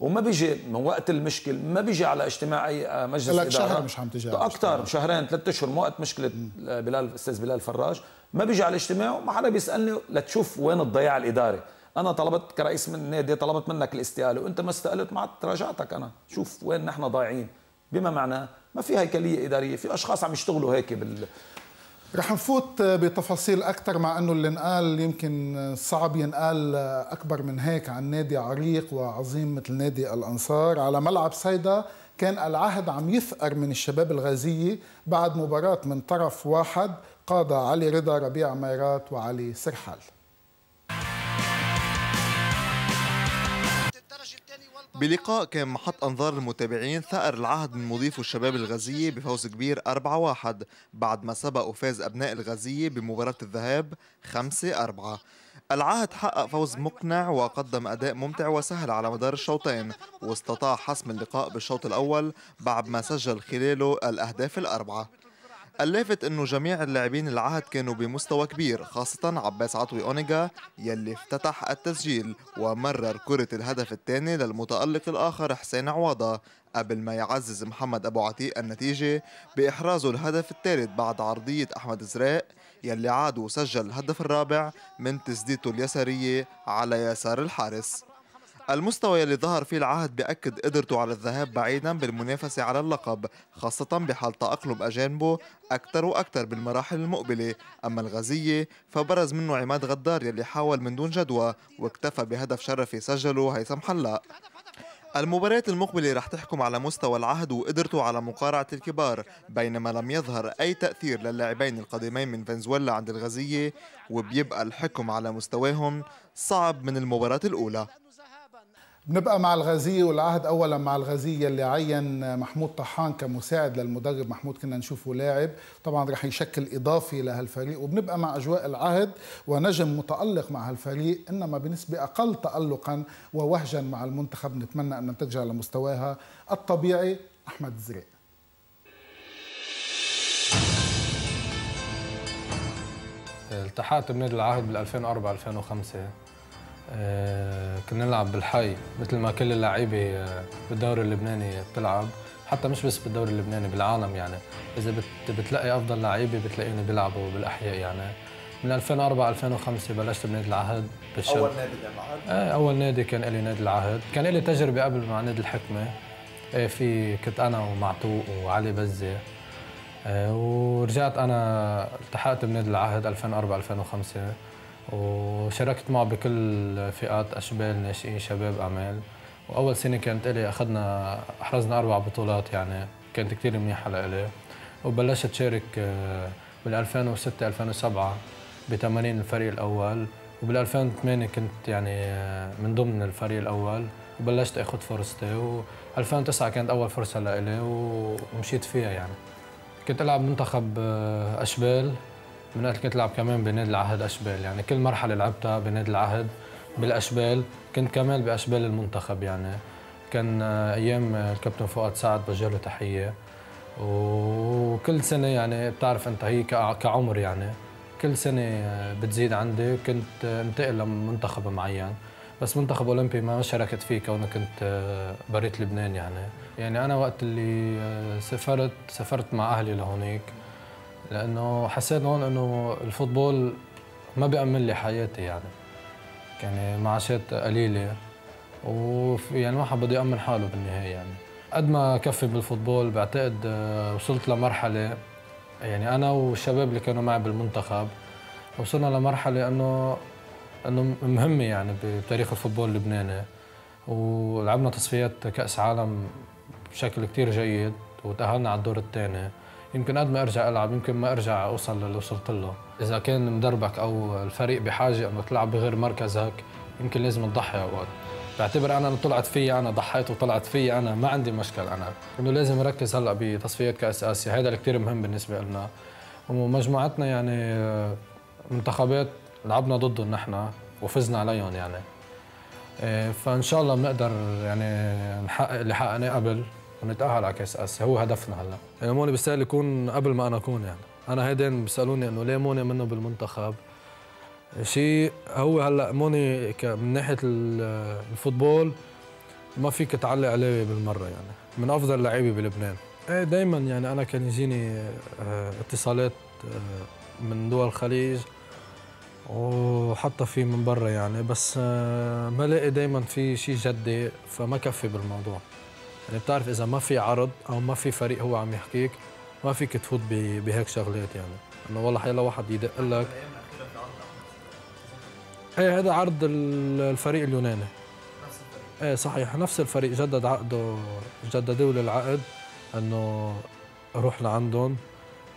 وما بيجي من وقت المشكل ما بيجي على اجتماع اي آه، مجلس لك إدارة شهر مش عم تجي اكثر شهرين ثلاث اشهر من وقت مشكله آه، بلال الاستاذ بلال فراج ما بيجي على الاجتماع وما حدا بيسالني لتشوف وين الضياع الاداري انا طلبت كرئيس من النادي طلبت منك الاستقاله وانت ما استقلت ما تراجعتك انا شوف وين نحن ضايعين بما معناه ما في هيكليه اداريه في اشخاص عم يشتغلوا هيك بال رح نفوت بتفاصيل اكثر مع انه اللي انقال يمكن صعب ينقال اكبر من هيك عن نادي عريق وعظيم مثل نادي الانصار على ملعب صيدا كان العهد عم يثأر من الشباب الغازية بعد مباراة من طرف واحد قاد علي رضا ربيع ميرات وعلي سرحال بلقاء كان محط أنظار المتابعين ثأر العهد من مضيف الشباب الغزية بفوز كبير 4-1 بعد ما سبق وفاز أبناء الغزية بمباراة الذهاب 5-4 العهد حقق فوز مقنع وقدم أداء ممتع وسهل على مدار الشوطين واستطاع حسم اللقاء بالشوط الأول بعد ما سجل خلاله الأهداف الأربعة اللافت انه جميع اللاعبين العهد كانوا بمستوى كبير خاصة عباس عطوي اونيجا يلي افتتح التسجيل ومرر كرة الهدف الثاني للمتألق الاخر حسين عواضة قبل ما يعزز محمد ابو عتيق النتيجة باحرازه الهدف الثالث بعد عرضية احمد زراق يلي عاد وسجل الهدف الرابع من تسديدته اليسارية على يسار الحارس المستوى يلي ظهر فيه العهد بأكد قدرته على الذهاب بعيدا بالمنافسة على اللقب خاصة بحال تأقلم أجانبه أكثر وأكثر بالمراحل المقبلة أما الغزية فبرز منه عماد غدار يلي حاول من دون جدوى واكتفى بهدف شرفي سجله هيثم حلاق المباريات المقبلة رح تحكم على مستوى العهد وقدرته على مقارعة الكبار بينما لم يظهر أي تأثير للاعبين القادمين من فنزويلا عند الغزية وبيبقى الحكم على مستواهم صعب من المباراة الأولى بنبقى مع الغازي والعهد أولا مع الغازي اللي عين محمود طحان كمساعد للمدرب محمود كنا نشوفه لاعب طبعا رح يشكل إضافي لهالفريق وبنبقى مع أجواء العهد ونجم متألق مع هالفريق إنما بنسبة أقل تألقا ووهجا مع المنتخب نتمنى أن ترجع لمستواها الطبيعي أحمد الزريق التحقت بنادي العهد بال 2004 2005 آه، كنا نلعب بالحي مثل ما كل اللعيبه آه، بالدوري اللبناني بتلعب حتى مش بس بالدوري اللبناني بالعالم يعني اذا بتلاقي افضل لعيبه بتلاقيهم بيلعبوا بالاحياء يعني من 2004 2005 بلشت بنادي العهد بالشرق اول نادي العهد؟ ايه اول نادي كان لي نادي العهد، كان لي تجربه قبل مع نادي الحكمه ايه في كنت انا ومعتوق وعلي بزه إيه، ورجعت انا التحقت بنادي العهد 2004 2005 وشاركت معه بكل فئات اشبال ناشئين شباب اعمال واول سنه كانت الي اخذنا احرزنا اربع بطولات يعني كانت كثير منيحه لإلي وبلشت شارك بال 2006 2007 بتمارين الفريق الاول وبال 2008 كنت يعني آه، من ضمن الفريق الاول وبلشت اخذ فرصتي و 2009 كانت اول فرصه لإلي ومشيت فيها يعني كنت العب منتخب آه، اشبال من وقت كنت العب كمان بنادي العهد اشبال يعني كل مرحله لعبتها بنادي العهد بالاشبال كنت كمان باشبال المنتخب يعني كان آه، ايام الكابتن فؤاد سعد بجر له تحيه وكل سنه يعني بتعرف انت هي كعمر يعني كل سنه آه، بتزيد عندي كنت آه، انتقل لمنتخب معين بس منتخب اولمبي ما شاركت فيه كونه كنت بريت لبنان يعني يعني انا وقت اللي سافرت سافرت مع اهلي لهونيك لانه حسيت هون انه الفوتبول ما بيأمن لي حياتي يعني يعني معاشات قليله ويعني يعني الواحد بده يأمن حاله بالنهايه يعني قد ما كفي بالفوتبول بعتقد آه، وصلت لمرحله يعني انا والشباب اللي كانوا معي بالمنتخب وصلنا لمرحله انه انه مهمه يعني بتاريخ الفوتبول اللبناني ولعبنا تصفيات كاس عالم بشكل كتير جيد وتأهلنا على الدور الثاني يمكن قد ما ارجع العب يمكن ما ارجع اوصل للي وصلت له اذا كان مدربك او الفريق بحاجه انه تلعب بغير مركزك يمكن لازم تضحي اوقات بعتبر انا طلعت فيي انا ضحيت وطلعت فيي انا ما عندي مشكل انا انه لازم اركز هلا بتصفيات كاس اسيا هذا اللي كثير مهم بالنسبه لنا ومجموعتنا يعني آه، منتخبات لعبنا ضدهم نحن وفزنا عليهم يعني آه، فان شاء الله بنقدر يعني نحقق اللي حققناه قبل ونتاهل على كاس اسيا هو هدفنا هلا يعني موني بيستاهل يكون قبل ما انا اكون يعني انا هيدين بيسالوني انه ليه موني منه بالمنتخب شيء هو هلا موني من ناحيه الفوتبول ما فيك تعلق عليه بالمره يعني من افضل اللعيبه بلبنان ايه دائما يعني انا كان يجيني آه، اتصالات آه، من دول الخليج وحتى في من برا يعني بس آه، ما لقي دائما في شيء جدي فما كفي بالموضوع يعني بتعرف اذا ما في عرض او ما في فريق هو عم يحكيك ما فيك تفوت بهيك شغلات يعني انه والله حيلا واحد يدق لك ايه هذا عرض الفريق اليوناني نفس الفريق ايه صحيح نفس الفريق جدد عقده جددوا له العقد انه روح لعندهم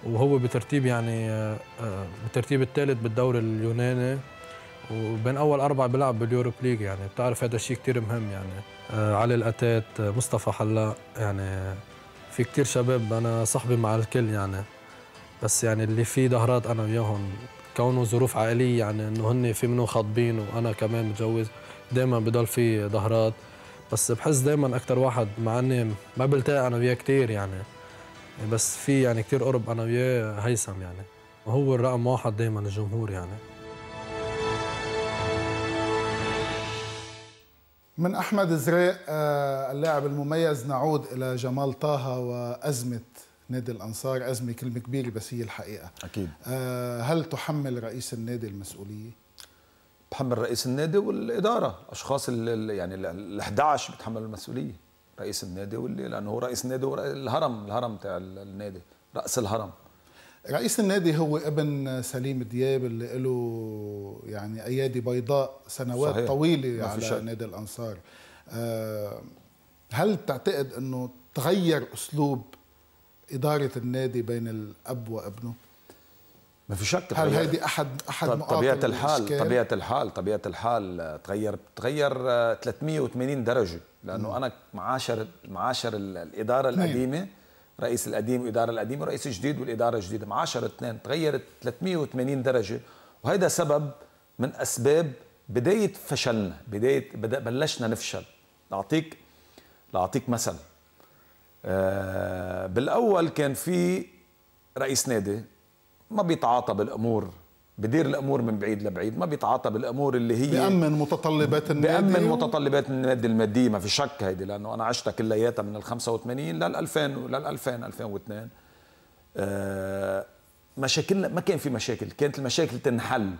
وهو بترتيب يعني آه، آه، بترتيب الثالث بالدوري اليوناني وبين اول اربع بيلعب باليوروب ليج يعني بتعرف هذا الشيء كثير مهم يعني آه، علي الأتات آه، مصطفى حلاق يعني في كتير شباب أنا صاحبي مع الكل يعني بس يعني اللي في ظهرات أنا وياهم كونه ظروف عائلية يعني إنه هن في منهم خاطبين وأنا كمان متجوز دايما بضل في ظهرات بس بحس دايما اكثر واحد مع إني ما بلتقي أنا وياه كثير يعني بس في يعني كثير قرب أنا وياه هيثم يعني وهو الرقم واحد دايما الجمهور يعني من احمد زراق آه، اللاعب المميز نعود الى جمال طه وازمه نادي الانصار ازمه كلمه كبيره بس هي الحقيقه اكيد آه، هل تحمل رئيس النادي المسؤوليه بتحمل رئيس النادي والاداره اشخاص اللي يعني ال 11 بتحمل المسؤوليه رئيس النادي واللي لانه هو رئيس النادي الهرم الهرم بتاع النادي راس الهرم رئيس النادي هو ابن سليم دياب اللي له يعني ايادي بيضاء سنوات صحيح. طويله على شك. نادي الانصار آه، هل تعتقد انه تغير اسلوب اداره النادي بين الاب وابنه ما في شك هل هذه احد احد طبيعه الحال الإشكال؟ طبيعه الحال طبيعه الحال آه، تغير تغير 380 آه، درجه لانه م. انا معاشر معاشر الاداره القديمه رئيس القديم وإدارة القديمة ورئيس جديد والإدارة الجديدة مع 10 اثنين تغيرت 380 درجة وهذا سبب من أسباب بداية فشلنا بداية بلشنا نفشل لأعطيك لأعطيك مثل آه، بالأول كان في رئيس نادي ما بيتعاطى بالأمور بدير الامور من بعيد لبعيد ما بيتعاطى بالامور اللي هي بيامن متطلبات النادي بيامن متطلبات النادي الماديه ما في شك هيدي لانه انا عشتها كلياتها من ال 85 لل 2000 لل 2000 2002 آه، مشاكلنا ما كان في مشاكل كانت المشاكل تنحل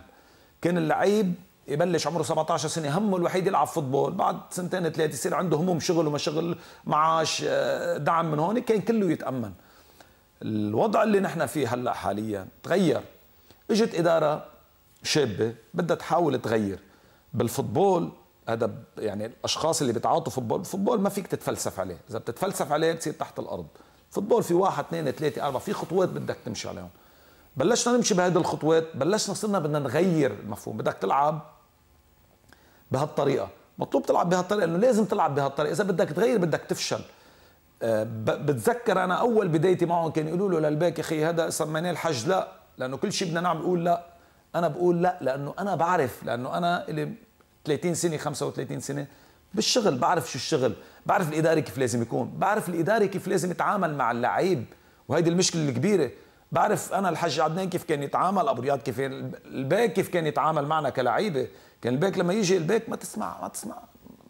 كان اللعيب يبلش عمره 17 سنه همه الوحيد يلعب فوتبول بعد سنتين ثلاثه يصير عنده هموم شغل وما شغل معاش آه، دعم من هون كان كله يتامن الوضع اللي نحن فيه هلا حاليا تغير اجت اداره شابه بدها تحاول تغير بالفوتبول هذا يعني الاشخاص اللي بيتعاطوا فوتبول فوتبول ما فيك تتفلسف عليه اذا بتتفلسف عليه بتصير تحت الارض فوتبول في واحد اثنين ثلاثة أربعة في خطوات بدك تمشي عليهم بلشنا نمشي بهذه الخطوات بلشنا صرنا بدنا نغير المفهوم بدك تلعب بهالطريقة مطلوب تلعب بهالطريقة لأنه لازم تلعب بهالطريقة إذا بدك تغير بدك تفشل آه، بتذكر أنا أول بدايتي معهم كانوا يقولوا له للباك أخي هذا سمينا الحج لا لانه كل شيء بدنا نقول لا انا بقول لا لانه انا بعرف لانه انا اللي 30 سنه 35 سنه بالشغل بعرف شو الشغل بعرف الاداري كيف لازم يكون بعرف الاداري كيف لازم يتعامل مع اللعيب وهيدي المشكله الكبيره بعرف انا الحج عدنان كيف كان يتعامل ابو رياض كيف الباك كيف كان يتعامل معنا كلعيبه كان الباك لما يجي الباك ما تسمع ما تسمع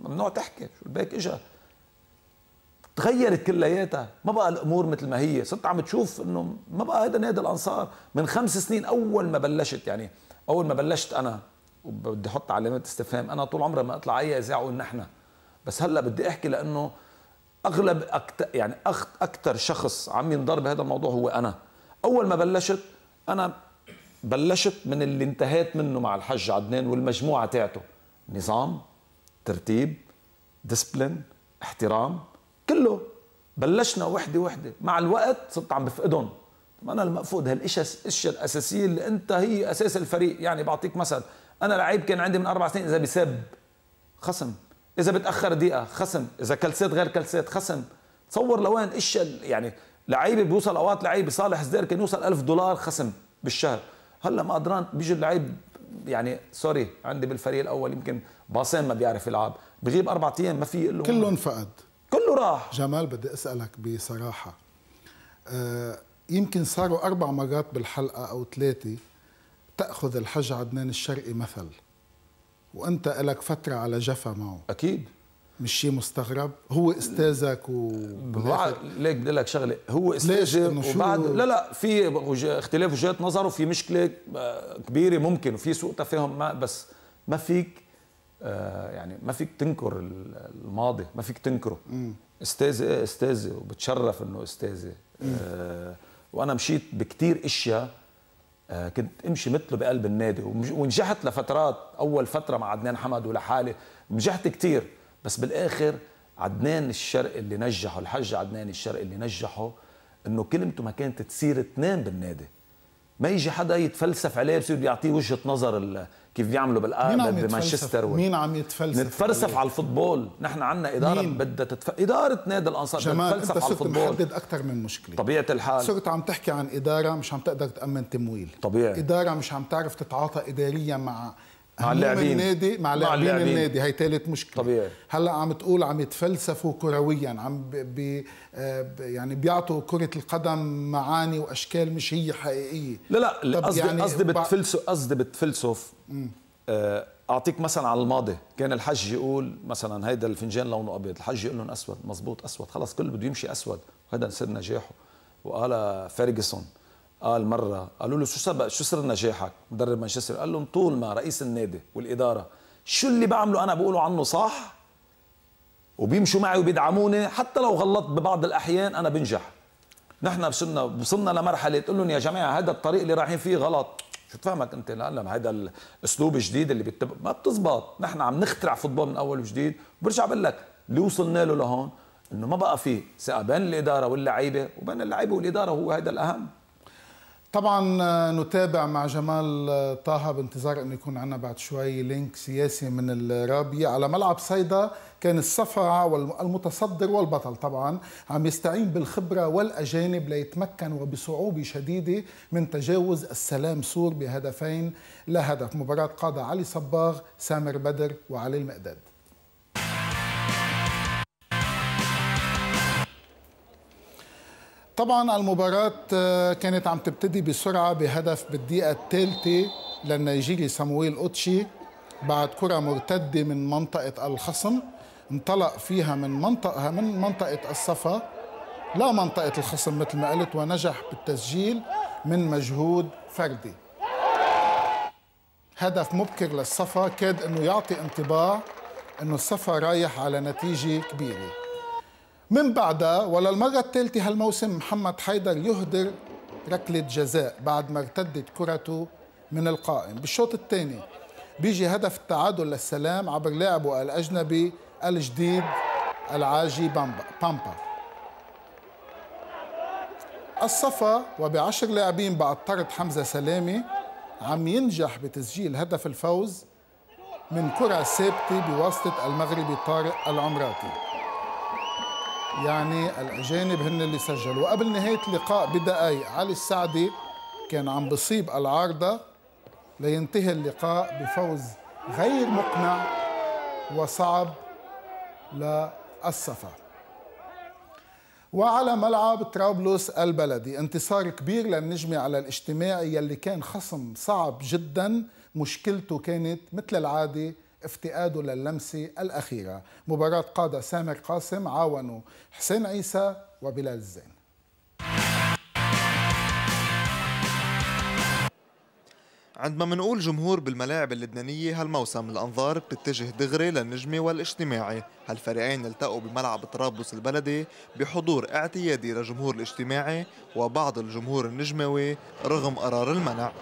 ممنوع تحكي شو الباك اجى تغيرت كلياتها ما بقى الامور مثل ما هي صرت عم تشوف انه ما بقى هيدا نادي الانصار من خمس سنين اول ما بلشت يعني اول ما بلشت انا وبدي احط علامات استفهام انا طول عمري ما اطلع اي اذاعه اقول نحن بس هلا بدي احكي لانه اغلب أكت... يعني أخ... اكثر شخص عم ينضر بهذا الموضوع هو انا اول ما بلشت انا بلشت من اللي انتهيت منه مع الحج عدنان والمجموعه تاعته نظام ترتيب ديسبلين احترام كله بلشنا وحده وحده مع الوقت صرت عم بفقدهم طب انا المفقود هالاشياء الاساسيه اللي انت هي اساس الفريق يعني بعطيك مثل انا لعيب كان عندي من اربع سنين اذا بسب خصم اذا بتاخر دقيقه خصم اذا كلسات غير كلسات خصم تصور لوين اشياء يعني لعيبه بيوصل اوقات لعيب صالح زدير كان يوصل 1000 دولار خصم بالشهر هلا ما قدران بيجي اللعيب يعني سوري عندي بالفريق الاول يمكن باصين ما بيعرف يلعب بغيب اربع ايام ما في له كلهم فقد كله راح جمال بدي اسالك بصراحه آه يمكن صاروا اربع مرات بالحلقه او ثلاثه تاخذ الحج عدنان الشرقي مثل وانت لك فتره على جفا معه اكيد مش شيء مستغرب هو استاذك و ليك بدي لك شغله هو استاذك وبعد لا لا في اختلاف وجهات نظر وفي مشكله آه، كبيره ممكن وفي سوء تفاهم بس ما فيك آه، يعني ما فيك تنكر الماضي ما فيك تنكره استاذي ايه استاذي وبتشرف انه استاذي آه وانا مشيت بكتير اشياء آه كنت امشي مثله بقلب النادي ونجحت لفترات اول فتره مع عدنان حمد ولحالي نجحت كتير بس بالاخر عدنان الشرقي اللي نجحه الحج عدنان الشرقي اللي نجحه انه كلمته ما كانت تصير اثنين بالنادي ما يجي حدا يتفلسف عليه بصير يعطيه وجهه نظر كيف بيعملوا بمانشستر مين عم يتفلسف نتفلسف على الفوتبول نحن عندنا اداره بدها تتف... اداره نادي الانصار بدها تتفلسف على الفوتبول محدد اكثر من مشكله طبيعه الحال صرت عم تحكي عن اداره مش عم تقدر تامن تمويل طبيعي اداره مش عم تعرف تتعاطى اداريا مع مع اللاعبين النادي مع لاعبين النادي هي ثالث مشكله طبيعي هلا عم تقول عم يتفلسفوا كرويا عم بي آه، يعني بيعطوا كره القدم معاني واشكال مش هي حقيقيه لا لا قصدي يعني قصدي بتفلسف قصدي بتفلسف آه، اعطيك مثلا على الماضي كان الحج يقول مثلا هيدا الفنجان لونه ابيض الحج يقول لهم اسود مزبوط اسود خلص كل بده يمشي اسود هذا سر نجاحه وقال فيرجسون قال مرة قالوا له شو سبق شو سر نجاحك مدرب مانشستر قال لهم طول ما رئيس النادي والإدارة شو اللي بعمله أنا بقوله عنه صح وبيمشوا معي وبيدعموني حتى لو غلطت ببعض الأحيان أنا بنجح نحن وصلنا وصلنا لمرحلة تقول لهم يا جماعة هذا الطريق اللي رايحين فيه غلط شو تفهمك أنت لا هذا الأسلوب الجديد اللي بتب... ما بتزبط نحن عم نخترع فوتبول من أول وجديد وبرجع بقول لك اللي وصلنا له لهون انه ما بقى فيه ثقه بين الاداره واللعيبه وبين اللعيبه والاداره هو هذا الاهم طبعا آه، نتابع مع جمال آه، طه بانتظار انه يكون عندنا بعد شوي لينك سياسي من الرابيه على ملعب صيدا كان الصفعة والمتصدر والبطل طبعا عم يستعين بالخبرة والأجانب ليتمكن وبصعوبة شديدة من تجاوز السلام سور بهدفين لهدف مباراة قادة علي صباغ سامر بدر وعلي المقداد طبعا المباراة آه، كانت عم تبتدي بسرعة بهدف بالدقيقة الثالثة للنيجيري سامويل أوتشي بعد كرة مرتدة من منطقة الخصم انطلق فيها من منطقة من منطقة الصفا لا منطقة الخصم مثل ما قلت ونجح بالتسجيل من مجهود فردي هدف مبكر للصفا كاد انه يعطي انطباع انه الصفا رايح على نتيجة كبيرة من بعدها وللمرة الثالثة هالموسم محمد حيدر يهدر ركلة جزاء بعد ما ارتدت كرته من القائم بالشوط الثاني بيجي هدف التعادل للسلام عبر لاعبه الأجنبي الجديد العاجي بامبا, بامبا. الصفا وبعشر لاعبين بعد طرد حمزة سلامي عم ينجح بتسجيل هدف الفوز من كرة ثابتة بواسطة المغربي طارق العمراتي يعني الأجانب هن اللي سجلوا وقبل نهاية اللقاء بدقايق علي السعدي كان عم بصيب العارضة لينتهي اللقاء بفوز غير مقنع وصعب للصفا وعلى ملعب طرابلس البلدي انتصار كبير للنجمة على الاجتماعي يلي كان خصم صعب جدا مشكلته كانت مثل العادة افتئاده للمسة الأخيرة مباراة قادة سامر قاسم عاونوا حسين عيسى وبلال الزين عندما منقول جمهور بالملاعب اللبنانية هالموسم الأنظار بتتجه دغري للنجمة والاجتماعي هالفريقين التقوا بملعب طرابلس البلدي بحضور اعتيادي لجمهور الاجتماعي وبعض الجمهور النجموي رغم قرار المنع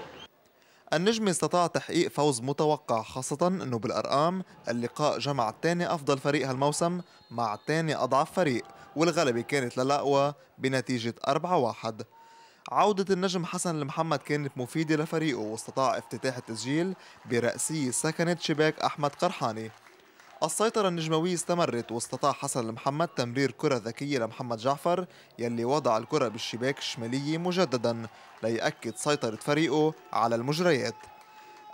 النجم استطاع تحقيق فوز متوقع خاصة أنه بالأرقام اللقاء جمع الثاني أفضل فريق هالموسم مع الثاني أضعف فريق والغلبة كانت للأقوى بنتيجة 4-1 عودة النجم حسن المحمد كانت مفيدة لفريقه واستطاع افتتاح التسجيل برأسية سكنت شباك أحمد قرحاني السيطرة النجموية استمرت واستطاع حسن المحمد تمرير كرة ذكية لمحمد جعفر يلي وضع الكرة بالشباك الشمالية مجددا ليأكد سيطرة فريقه على المجريات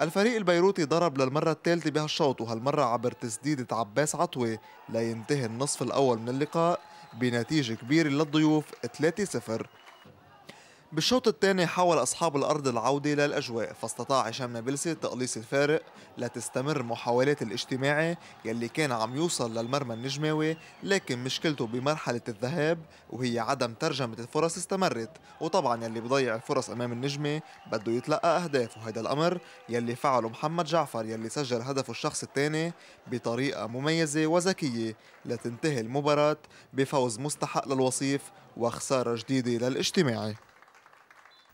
الفريق البيروتي ضرب للمرة الثالثة بهالشوط وهالمرة عبر تسديدة عباس عطوة لينتهي النصف الأول من اللقاء بنتيجة كبيرة للضيوف 3-0 بالشوط الثاني حاول أصحاب الأرض العودة للأجواء فاستطاع هشام نابلسي تقليص الفارق لتستمر محاولات الاجتماعي يلي كان عم يوصل للمرمى النجماوي لكن مشكلته بمرحلة الذهاب وهي عدم ترجمة الفرص استمرت وطبعا يلي بضيع الفرص أمام النجمة بده يتلقى أهداف وهذا الأمر يلي فعله محمد جعفر يلي سجل هدفه الشخص الثاني بطريقة مميزة وذكية لتنتهي المباراة بفوز مستحق للوصيف وخسارة جديدة للاجتماعي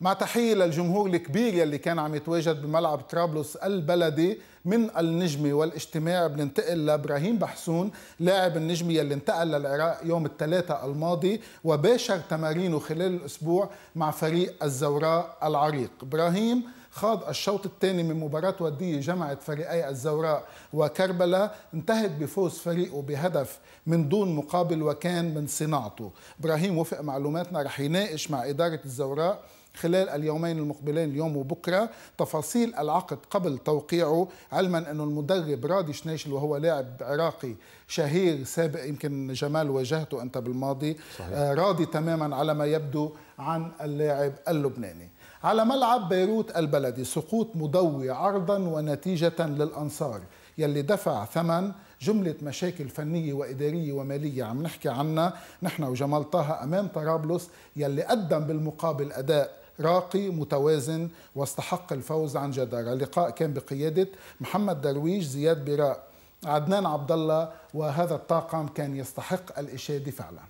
مع تحية للجمهور الكبير يلي كان عم يتواجد بملعب طرابلس البلدي من النجمة والاجتماع بننتقل لابراهيم بحسون لاعب النجمة يلي انتقل للعراق يوم الثلاثاء الماضي وباشر تمارينه خلال الأسبوع مع فريق الزوراء العريق إبراهيم خاض الشوط الثاني من مباراة ودية جمعت فريقي الزوراء وكربلاء انتهت بفوز فريقه بهدف من دون مقابل وكان من صناعته إبراهيم وفق معلوماتنا رح يناقش مع إدارة الزوراء خلال اليومين المقبلين اليوم وبكرة تفاصيل العقد قبل توقيعه علما أنه المدرب رادي شنيشل وهو لاعب عراقي شهير سابق يمكن جمال واجهته أنت بالماضي صحيح. آه، راضي تماما على ما يبدو عن اللاعب اللبناني على ملعب بيروت البلدي سقوط مضوي عرضا ونتيجة للأنصار يلي دفع ثمن جملة مشاكل فنية وإدارية ومالية عم نحكي عنها نحن وجمال طه أمام طرابلس يلي قدم بالمقابل أداء راقي متوازن واستحق الفوز عن جدارة اللقاء كان بقيادة محمد درويش زياد براء عدنان عبد الله وهذا الطاقم كان يستحق الإشادة فعلا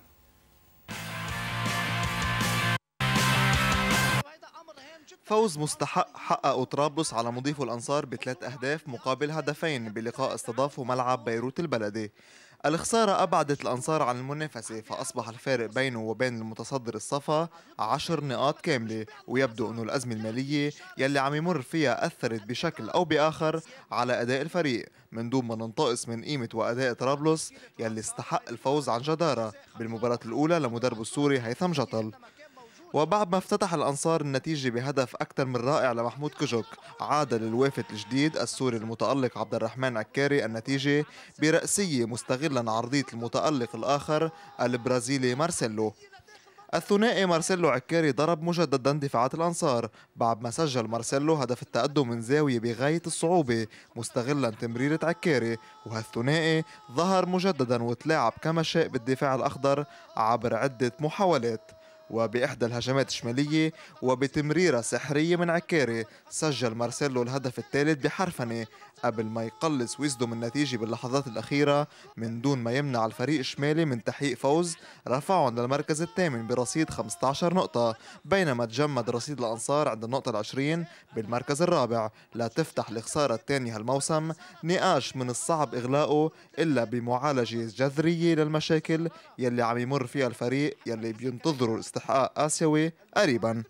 فوز مستحق حققه طرابلس على مضيفه الأنصار بثلاث أهداف مقابل هدفين بلقاء استضافه ملعب بيروت البلدي الخسارة أبعدت الأنصار عن المنافسة فأصبح الفارق بينه وبين المتصدر الصفا عشر نقاط كاملة ويبدو أن الأزمة المالية يلي عم يمر فيها أثرت بشكل أو بآخر على أداء الفريق من دون ما ننتقص من قيمة وأداء طرابلس يلي استحق الفوز عن جدارة بالمباراة الأولى لمدرب السوري هيثم جطل وبعد ما افتتح الأنصار النتيجة بهدف أكثر من رائع لمحمود كجوك عاد للوافد الجديد السوري المتألق عبد الرحمن عكاري النتيجة برأسية مستغلا عرضية المتألق الآخر البرازيلي مارسيلو الثنائي مارسيلو عكاري ضرب مجددا دفاعات الأنصار بعد ما سجل مارسيلو هدف التقدم من زاوية بغاية الصعوبة مستغلا تمريرة عكاري وهالثنائي ظهر مجددا وتلاعب كما شاء بالدفاع الأخضر عبر عدة محاولات وبإحدى الهجمات الشمالية وبتمريرة سحرية من عكاري سجل مارسيلو الهدف الثالث بحرفنة قبل ما يقلص ويصدم النتيجة باللحظات الأخيرة من دون ما يمنع الفريق الشمالي من تحقيق فوز رفعهم للمركز الثامن برصيد 15 نقطة بينما تجمد رصيد الأنصار عند النقطة العشرين بالمركز الرابع لا تفتح الخسارة الثانية هالموسم نقاش من الصعب إغلاقه إلا بمعالجة جذرية للمشاكل يلي عم يمر فيها الفريق يلي بينتظروا الاستحقاق استحقاق آسيوي قريبا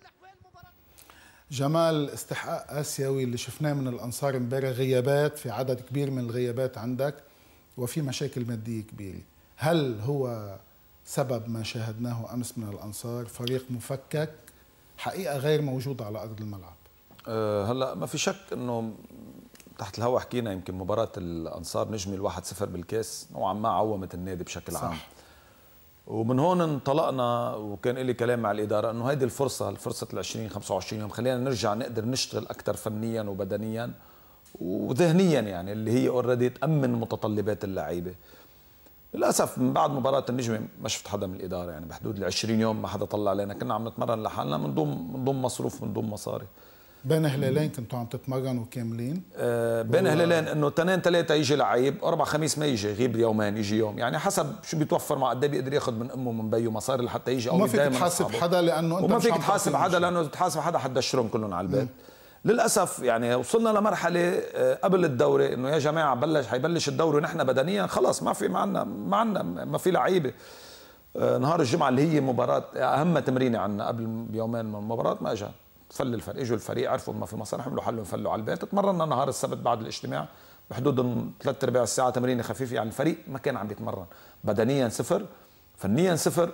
جمال استحقاق آسيوي اللي شفناه من الأنصار امبارح غيابات في عدد كبير من الغيابات عندك وفي مشاكل مادية كبيرة هل هو سبب ما شاهدناه أمس من الأنصار فريق مفكك حقيقة غير موجودة على أرض الملعب أه هلا ما في شك انه تحت الهواء حكينا يمكن مباراة الأنصار نجمي الواحد صفر بالكاس نوعا ما عومت النادي بشكل صح. عام ومن هون انطلقنا وكان لي كلام مع الاداره انه هيدي الفرصه فرصه ال 20 25 يوم خلينا نرجع نقدر نشتغل اكثر فنيا وبدنيا وذهنيا يعني اللي هي اوريدي تامن متطلبات اللعيبه للاسف من بعد مباراه النجمه ما شفت حدا من الاداره يعني بحدود ال 20 يوم ما حدا طلع علينا كنا عم نتمرن لحالنا من دون من دون مصروف من دون مصاري بين هلالين كنتوا عم تتمرنوا كاملين؟ آه بين هلالين انه تنين ثلاثة يجي لعيب، أربع خميس ما يجي، يغيب يومين يجي يوم، يعني حسب شو بيتوفر مع قد إيه بيقدر ياخذ من أمه من بيه مصاري لحتى يجي أو ما فيك تحاسب حدا لأنه أنت وما فيك تحاسب حدا لأنه تحاسب حدا حدشرهم كلهم على البيت. للاسف يعني وصلنا لمرحله آه، قبل الدوري انه يا جماعه بلش حيبلش الدوري ونحن بدنيا خلص ما في معنا ما عندنا ما في لعيبه آه، نهار الجمعه اللي هي مباراه اهم تمرينه عندنا قبل بيومين من المباراه ما اجى فل الفريق اجوا الفريق عرفوا ما في مصاري عملوا حلهم فلوا على البيت تمرنا نهار السبت بعد الاجتماع بحدود ثلاث ارباع الساعه تمرين خفيفه يعني الفريق ما كان عم يتمرن بدنيا صفر فنيا صفر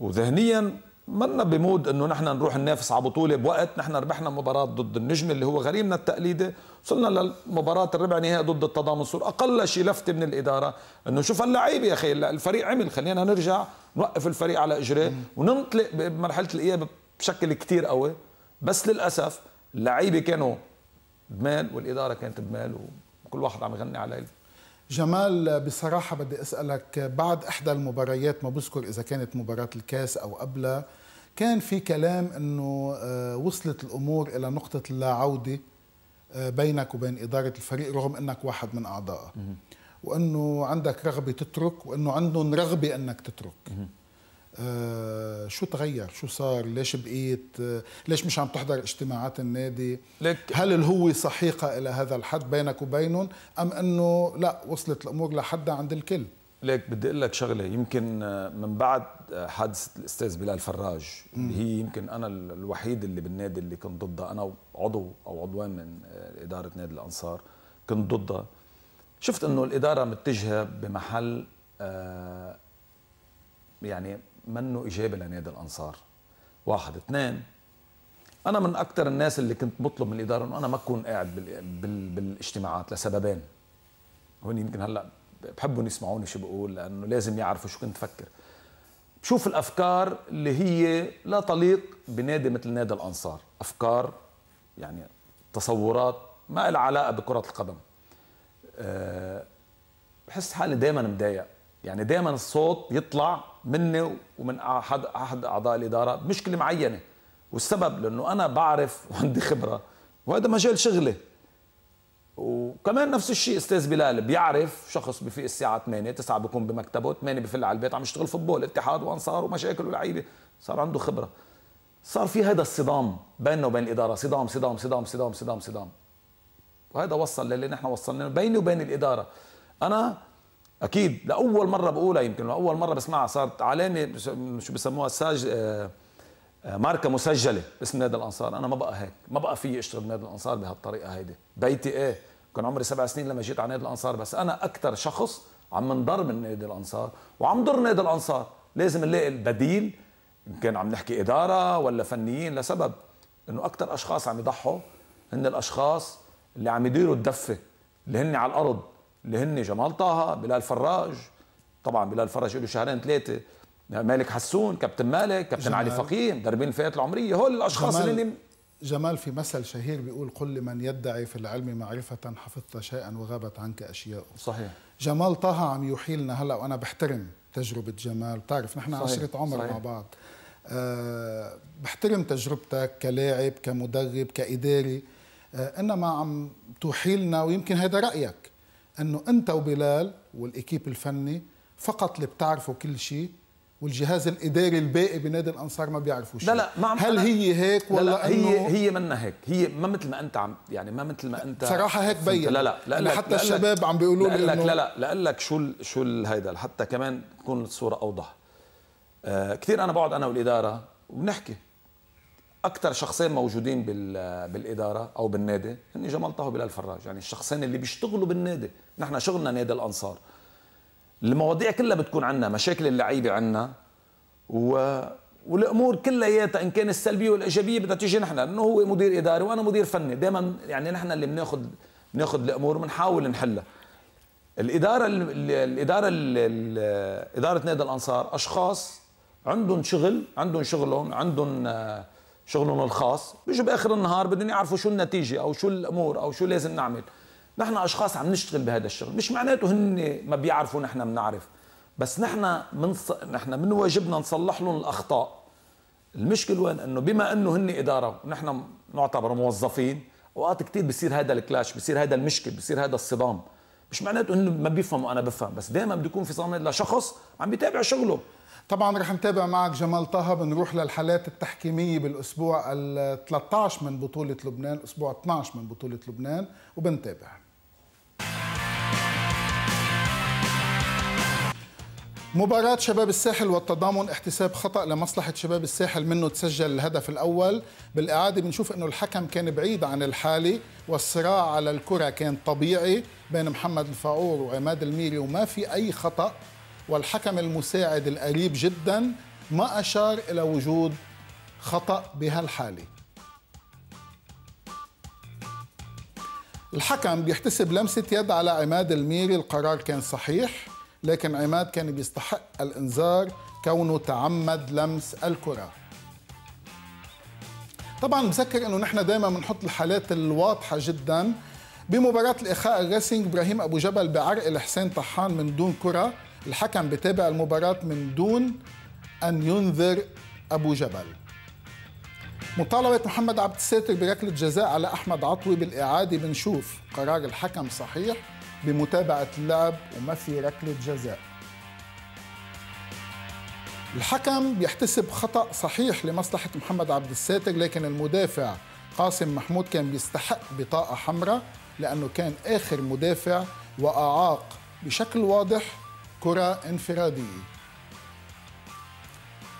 وذهنيا منا بمود انه نحن نروح ننافس على بطوله بوقت نحن ربحنا مباراه ضد النجم اللي هو غريمنا التقليدي وصلنا لمباراه الربع نهائي ضد التضامن السور اقل شيء لفته من الاداره انه شوف اللعيبه يا اخي الفريق عمل خلينا نرجع نوقف الفريق على اجريه وننطلق بمرحله الاياب بشكل كثير قوي بس للاسف اللعيبه كانوا بمال والاداره كانت بمال وكل واحد عم يغني على جمال بصراحة بدي أسألك بعد إحدى المباريات ما بذكر إذا كانت مباراة الكاس أو قبلها كان في كلام أنه آه، وصلت الأمور إلى نقطة اللاعودة عودة آه، بينك وبين إدارة الفريق رغم أنك واحد من أعضائها وأنه عندك رغبة تترك وأنه عندهم رغبة أنك تترك آه، شو تغير شو صار ليش بقيت آه، ليش مش عم تحضر اجتماعات النادي لك هل الهوة صحيقة إلى هذا الحد بينك وبينهم أم أنه لا وصلت الأمور لحدها عند الكل ليك بدي اقول لك شغله يمكن آه، من بعد حادثه الاستاذ بلال فراج اللي هي يمكن انا الوحيد اللي بالنادي اللي كنت ضدها انا عضو او عضوان من اداره نادي الانصار كنت ضدها شفت انه الاداره متجهه بمحل يعني منه ايجابي لنادي الانصار واحد اثنين انا من اكثر الناس اللي كنت بطلب من الاداره انه انا ما اكون قاعد بالاجتماعات لسببين هون يمكن هلا بحبهم يسمعوني شو بقول لانه لازم يعرفوا شو كنت فكر بشوف الافكار اللي هي لا تليق بنادي مثل نادي الانصار افكار يعني تصورات ما لها علاقه بكره القدم أه بحس حالي دائما مضايق يعني دائما الصوت يطلع مني ومن احد احد اعضاء الاداره بمشكله معينه والسبب لانه انا بعرف وعندي خبره وهذا مجال شغلي وكمان نفس الشيء استاذ بلال بيعرف شخص بفيق الساعه 8 9 بكون بمكتبه 8 بفل على البيت عم يشتغل فوتبول اتحاد وانصار ومشاكل ولعيبه صار عنده خبره صار في هذا الصدام بيننا وبين الاداره صدام صدام صدام صدام صدام صدام وهذا وصل للي نحن وصلنا بيني وبين الاداره انا اكيد لاول مره بقولها يمكن اول مره بسمعها صارت علامه شو بسموها ساج آه، آه، ماركه مسجله باسم نادي الانصار انا ما بقى هيك ما بقى في اشتغل بنادي الانصار بهالطريقه هيدي بيتي ايه كان عمري سبع سنين لما جيت على نادي الانصار بس انا اكثر شخص عم نضر من نادي الانصار وعم ضر نادي الانصار لازم نلاقي البديل يمكن عم نحكي اداره ولا فنيين لسبب انه اكثر اشخاص عم يضحوا هن الاشخاص اللي عم يديروا الدفه اللي هن على الارض اللي هن جمال طه بلال فراج طبعا بلال فراج له شهرين ثلاثه مالك حسون كابتن مالك كابتن جمال. علي فقيه مدربين الفئات العمريه هول الاشخاص جمال. اللي جمال في مثل شهير بيقول قل لمن يدعي في العلم معرفة حفظت شيئا وغابت عنك أشياء صحيح جمال طه عم يحيلنا هلأ وأنا بحترم تجربة جمال بتعرف نحن عشرة عمر صحيح. مع بعض أه بحترم تجربتك كلاعب كمدرب كإداري أه إنما عم تحيلنا ويمكن هذا رأيك انه انت وبلال والاكيب الفني فقط اللي بتعرفوا كل شيء والجهاز الاداري الباقي بنادي الانصار ما بيعرفوا شيء لا لا ما عم هل هي هيك ولا لا لا هي هي منا هيك هي ما مثل ما انت عم يعني ما مثل ما انت صراحه هيك بين لا لا لا, لا حتى لا الشباب عم بيقولوا لي لا لا لا لا لك شو شو هيدا حتى كمان تكون الصوره اوضح آه كثير انا بقعد انا والاداره وبنحكي اكثر شخصين موجودين بالاداره او بالنادي هن جمال طه وبلال فراج يعني الشخصين اللي بيشتغلوا بالنادي نحن شغلنا نادي الانصار المواضيع كلها بتكون عنا مشاكل اللعيبه عنا و... والامور كلياتها ان كان السلبيه والايجابيه بدها تيجي نحن لانه هو مدير اداري وانا مدير فني دائما يعني نحن اللي بناخذ بناخذ الامور وبنحاول نحلها الاداره ال الاداره ال اداره نادي الانصار اشخاص عندهم شغل عندهم شغلهم عندهم شغلهم الخاص بيجوا باخر النهار بدهم يعرفوا شو النتيجه او شو الامور او شو لازم نعمل نحن اشخاص عم نشتغل بهذا الشغل مش معناته هن ما بيعرفوا نحن بنعرف بس نحن من ص... نحن من واجبنا نصلح لهم الاخطاء المشكله وين انه بما انه هن اداره ونحن نعتبر موظفين اوقات كثير بصير هذا الكلاش بصير هذا المشكل بصير هذا الصدام مش معناته انه ما بيفهموا انا بفهم بس دائما بده يكون في صمد لشخص عم بيتابع شغله طبعا رح نتابع معك جمال طه بنروح للحالات التحكيميه بالاسبوع ال 13 من بطوله لبنان، اسبوع 12 من بطوله لبنان وبنتابع. مباراة شباب الساحل والتضامن احتساب خطأ لمصلحة شباب الساحل منه تسجل الهدف الأول بالإعادة بنشوف أنه الحكم كان بعيد عن الحالة والصراع على الكرة كان طبيعي بين محمد الفاعور وعماد الميري وما في أي خطأ والحكم المساعد القريب جدا ما أشار إلى وجود خطأ بهالحالة الحكم بيحتسب لمسة يد على عماد الميري القرار كان صحيح لكن عماد كان بيستحق الإنذار كونه تعمد لمس الكرة طبعا بذكر انه نحن دائما بنحط الحالات الواضحه جدا بمباراه الاخاء الريسنج ابراهيم ابو جبل بعرق الحسين طحان من دون كره الحكم بتابع المباراة من دون أن ينذر أبو جبل مطالبة محمد عبد الساتر بركلة جزاء على أحمد عطوي بالإعادة بنشوف قرار الحكم صحيح بمتابعة اللعب وما في ركلة جزاء الحكم بيحتسب خطأ صحيح لمصلحة محمد عبد الساتر لكن المدافع قاسم محمود كان بيستحق بطاقة حمراء لأنه كان آخر مدافع وأعاق بشكل واضح كرة انفرادية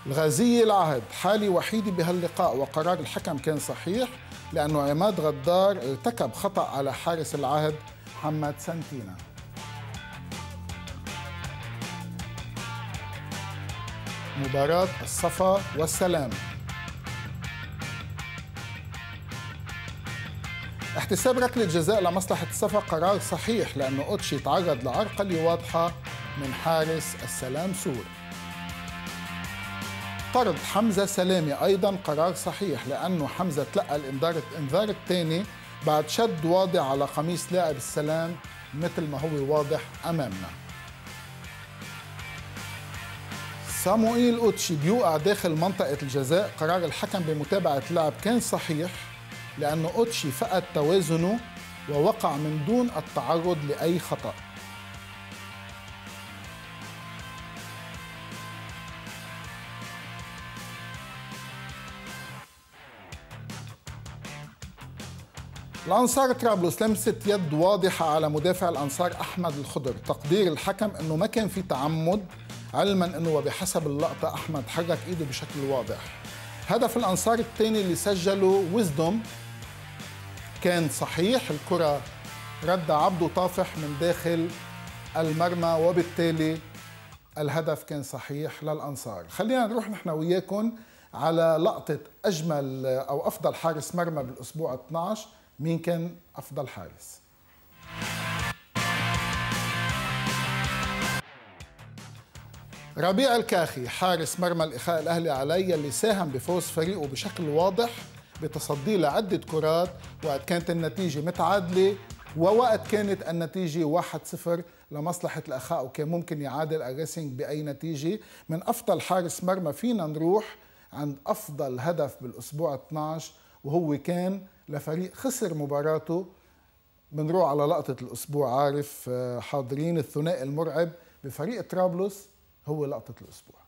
الغازية العهد حالة وحيدة بهاللقاء وقرار الحكم كان صحيح لأنه عماد غدار ارتكب خطأ على حارس العهد محمد سانتينا مباراة الصفا والسلام احتساب ركلة جزاء لمصلحة الصفا قرار صحيح لأنه أوتشي تعرض لعرقلة واضحة من حارس السلام سور طرد حمزة سلامي أيضا قرار صحيح لأنه حمزة تلقى الإنذار الإنذار الثاني بعد شد واضح على قميص لاعب السلام مثل ما هو واضح أمامنا سامويل أوتشي بيوقع داخل منطقة الجزاء قرار الحكم بمتابعة اللعب كان صحيح لأنه أوتشي فقد توازنه ووقع من دون التعرض لأي خطأ الأنصار طرابلس لمست يد واضحة على مدافع الأنصار أحمد الخضر تقدير الحكم أنه ما كان في تعمد علما أنه وبحسب اللقطة أحمد حرك إيده بشكل واضح هدف الأنصار الثاني اللي سجله ويزدوم كان صحيح الكرة رد عبده طافح من داخل المرمى وبالتالي الهدف كان صحيح للأنصار خلينا نروح نحن وياكم على لقطة أجمل أو أفضل حارس مرمى بالأسبوع 12 مين كان افضل حارس ربيع الكاخي حارس مرمى الإخاء الأهلي علي اللي ساهم بفوز فريقه بشكل واضح بتصديه لعدة كرات وقت كانت النتيجة متعادلة ووقت كانت النتيجة 1-0 لمصلحة الأخاء وكان ممكن يعادل الريسنج بأي نتيجة من أفضل حارس مرمى فينا نروح عند أفضل هدف بالأسبوع 12 وهو كان لفريق خسر مباراته بنروح على لقطة الأسبوع عارف آه، حاضرين الثنائي المرعب بفريق طرابلس هو لقطة الأسبوع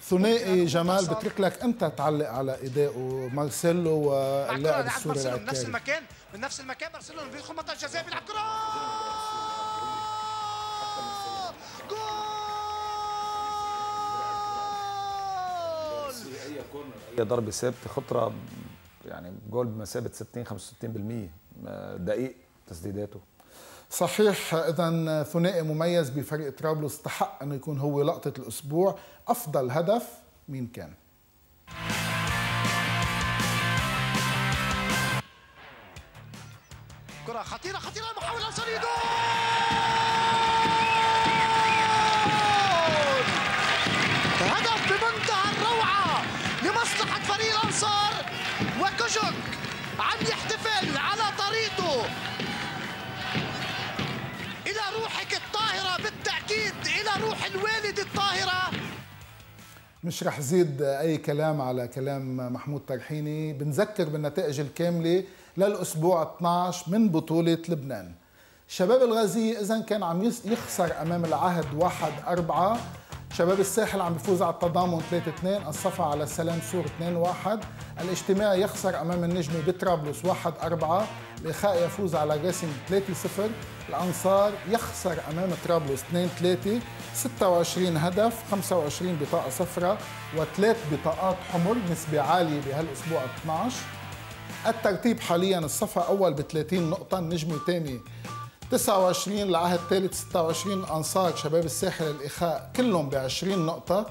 ثنائي جمال بترك لك انت تعلق على ادائه مارسيلو واللاعب السوري من نفس المكان من نفس المكان مارسيلو بيدخل خمطه الجزاء بيلعب كره هي ضربه ثابته خطره يعني جول بمثابه 60 65% دقيق تسديداته صحيح اذا ثنائي مميز بفريق طرابلس استحق انه يكون هو لقطه الاسبوع افضل هدف مين كان؟ كره خطيره خطيره محاوله سوليدو الوالد الطاهرة مش رح زيد أي كلام على كلام محمود ترحيني بنذكر بالنتائج الكاملة للأسبوع 12 من بطولة لبنان شباب الغازية إذا كان عم يخسر أمام العهد 1 4 شباب الساحل عم بيفوز على التضامن 3-2 الصفا على السلام سور 2-1 الاجتماع يخسر امام النجمة بطرابلس 1-4 الاخاء يفوز على جاسم 3-0 الانصار يخسر امام طرابلس 2-3 26 هدف 25 بطاقة صفراء وثلاث بطاقات حمر نسبة عالية بهالاسبوع 12 الترتيب حاليا الصفا اول ب 30 نقطة النجمة ثانية 29 العهد الثالث 26 انصار شباب الساحل الإخاء كلهم ب 20 نقطة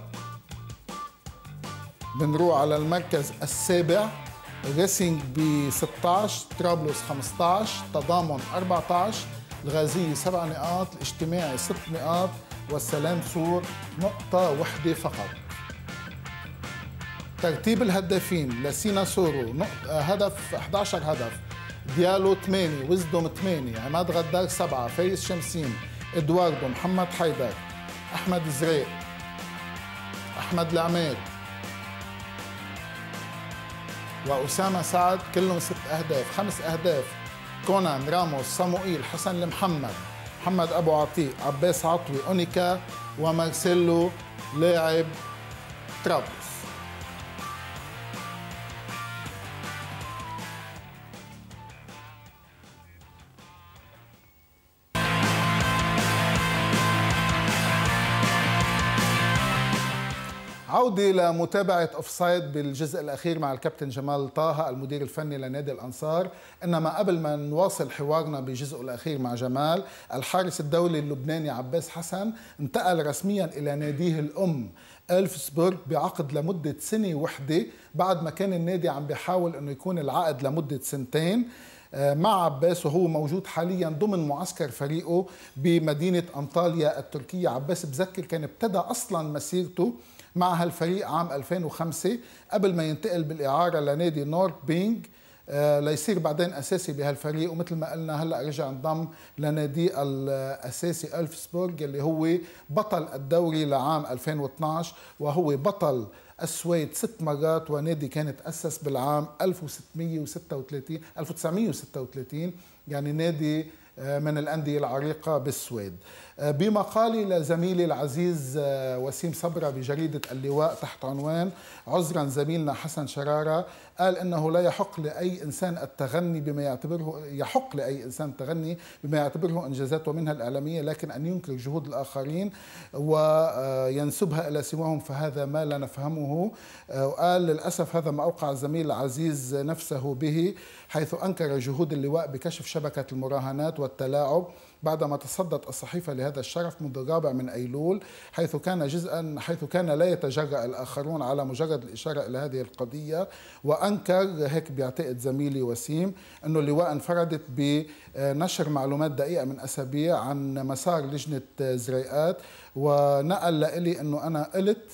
بنروح على المركز السابع ريسينج ب 16 طرابلس 15 تضامن 14 الغازية 7 نقاط الاجتماعي 6 نقاط والسلام سور نقطة وحدة فقط ترتيب الهدافين لسينا سورو نقطة هدف 11 هدف ديالو 8 وزدم 8 عماد غدار 7 فايز شمسين ادواردو محمد حيدر احمد زريق احمد العماد واسامه سعد كلهم ست اهداف خمس اهداف كونان راموس صموئيل حسن المحمد محمد ابو عطيق عباس عطوي اونيكا ومارسيلو لاعب تراب عودة لمتابعة أوفسايد بالجزء الأخير مع الكابتن جمال طه المدير الفني لنادي الأنصار إنما قبل ما نواصل حوارنا بجزء الأخير مع جمال الحارس الدولي اللبناني عباس حسن انتقل رسميا إلى ناديه الأم ألفسبورغ بعقد لمدة سنة وحدة بعد ما كان النادي عم بيحاول أنه يكون العقد لمدة سنتين آه، مع عباس وهو موجود حاليا ضمن معسكر فريقه بمدينة أنطاليا التركية عباس بذكر كان ابتدى أصلا مسيرته مع هالفريق عام 2005 قبل ما ينتقل بالإعارة لنادي نورث بينج آه، ليصير بعدين اساسي بهالفريق ومثل ما قلنا هلا رجع انضم لنادي الاساسي الفسبورغ اللي هو بطل الدوري لعام 2012 وهو بطل السويد ست مرات ونادي كان تاسس بالعام 1636 1936 يعني نادي آه، من الانديه العريقه بالسويد. آه، بمقالي لزميلي العزيز آه، وسيم صبرة بجريدة اللواء تحت عنوان عذرا زميلنا حسن شرارة قال انه لا يحق لاي انسان التغني بما يعتبره يحق لاي انسان التغني بما يعتبره انجازات ومنها الاعلاميه لكن ان ينكر جهود الاخرين وينسبها الى سواهم فهذا ما لا نفهمه آه، وقال للاسف هذا ما اوقع الزميل العزيز نفسه به حيث انكر جهود اللواء بكشف شبكه المراهنات والتلاعب بعدما تصدت الصحيفة لهذا الشرف منذ الرابع من أيلول حيث كان جزءا حيث كان لا يتجرأ الآخرون على مجرد الإشارة إلى هذه القضية وأنكر هيك بيعتقد زميلي وسيم أنه اللواء انفردت بنشر معلومات دقيقة من أسابيع عن مسار لجنة زريقات ونقل لإلي أنه أنا قلت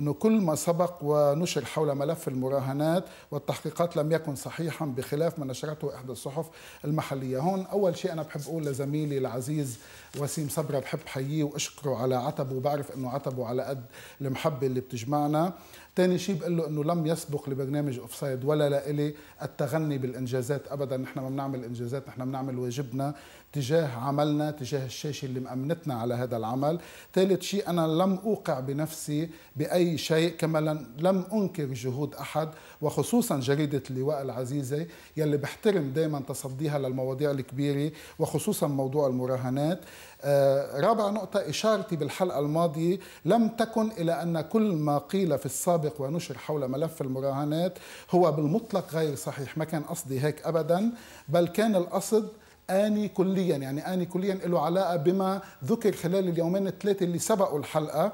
أنه كل ما سبق ونشر حول ملف المراهنات والتحقيقات لم يكن صحيحا بخلاف ما نشرته إحدى الصحف المحلية هون أول شيء أنا بحب أقول لزميلي العزيز وسيم صبرا بحب حييه وأشكره على عتبه وبعرف أنه عتبه على قد المحبة اللي بتجمعنا ثاني شيء بقول له انه لم يسبق لبرنامج اوفسايد ولا لإلي التغني بالانجازات ابدا نحن ما بنعمل انجازات نحن بنعمل واجبنا تجاه عملنا تجاه الشاشة اللي مأمنتنا على هذا العمل ثالث شيء أنا لم أوقع بنفسي بأي شيء كما لم أنكر جهود أحد وخصوصا جريدة اللواء العزيزة يلي بحترم دائما تصديها للمواضيع الكبيرة وخصوصا موضوع المراهنات آه، رابع نقطة إشارتي بالحلقة الماضية لم تكن إلى أن كل ما قيل في السابق ونشر حول ملف المراهنات هو بالمطلق غير صحيح ما كان قصدي هيك أبدا بل كان القصد آني كليا يعني آني كليا له علاقة بما ذكر خلال اليومين الثلاثة اللي سبقوا الحلقة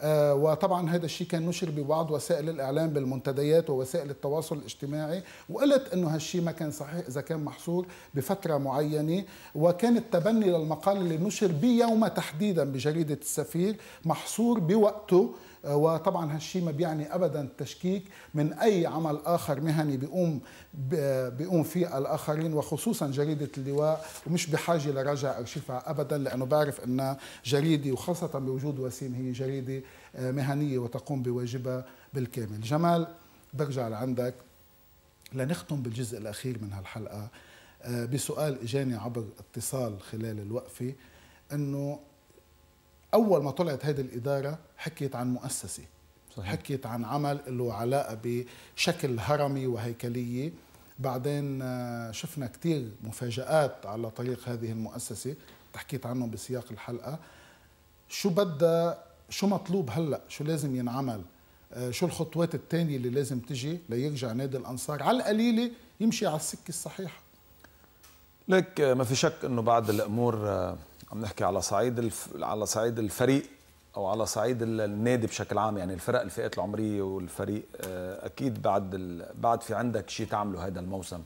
آه، وطبعا هذا الشيء كان نشر ببعض وسائل الاعلام بالمنتديات ووسائل التواصل الاجتماعي وقلت انه هالشيء ما كان صحيح اذا كان محصور بفتره معينه وكان التبني للمقال اللي نشر بيوم تحديدا بجريده السفير محصور بوقته آه، وطبعا هالشيء ما بيعني ابدا تشكيك من اي عمل اخر مهني بيقوم بيقوم فيه الاخرين وخصوصا جريده اللواء ومش بحاجه لرجع ارشيفها ابدا لانه بعرف انها جريده وخاصه بوجود وسيم هي جريده آه، مهنيه وتقوم بواجبها بالكامل جمال برجع لعندك لنختم بالجزء الاخير من هالحلقه آه، بسؤال اجاني عبر اتصال خلال الوقفه انه اول ما طلعت هيدي الاداره حكيت عن مؤسسه صحيح. حكيت عن عمل له علاقه بشكل هرمي وهيكليه بعدين آه، شفنا كثير مفاجات على طريق هذه المؤسسه حكيت عنه بسياق الحلقه شو بدها شو مطلوب هلا شو لازم ينعمل آه، شو الخطوات الثانيه اللي لازم تجي ليرجع نادي الانصار على القليله يمشي على السكه الصحيحه لك آه، ما في شك انه بعض الامور عم نحكي على صعيد الف... على صعيد الفريق او على صعيد النادي بشكل عام يعني الفرق الفئات العمريه والفريق آه، اكيد بعد ال... بعد في عندك شيء تعمله هذا الموسم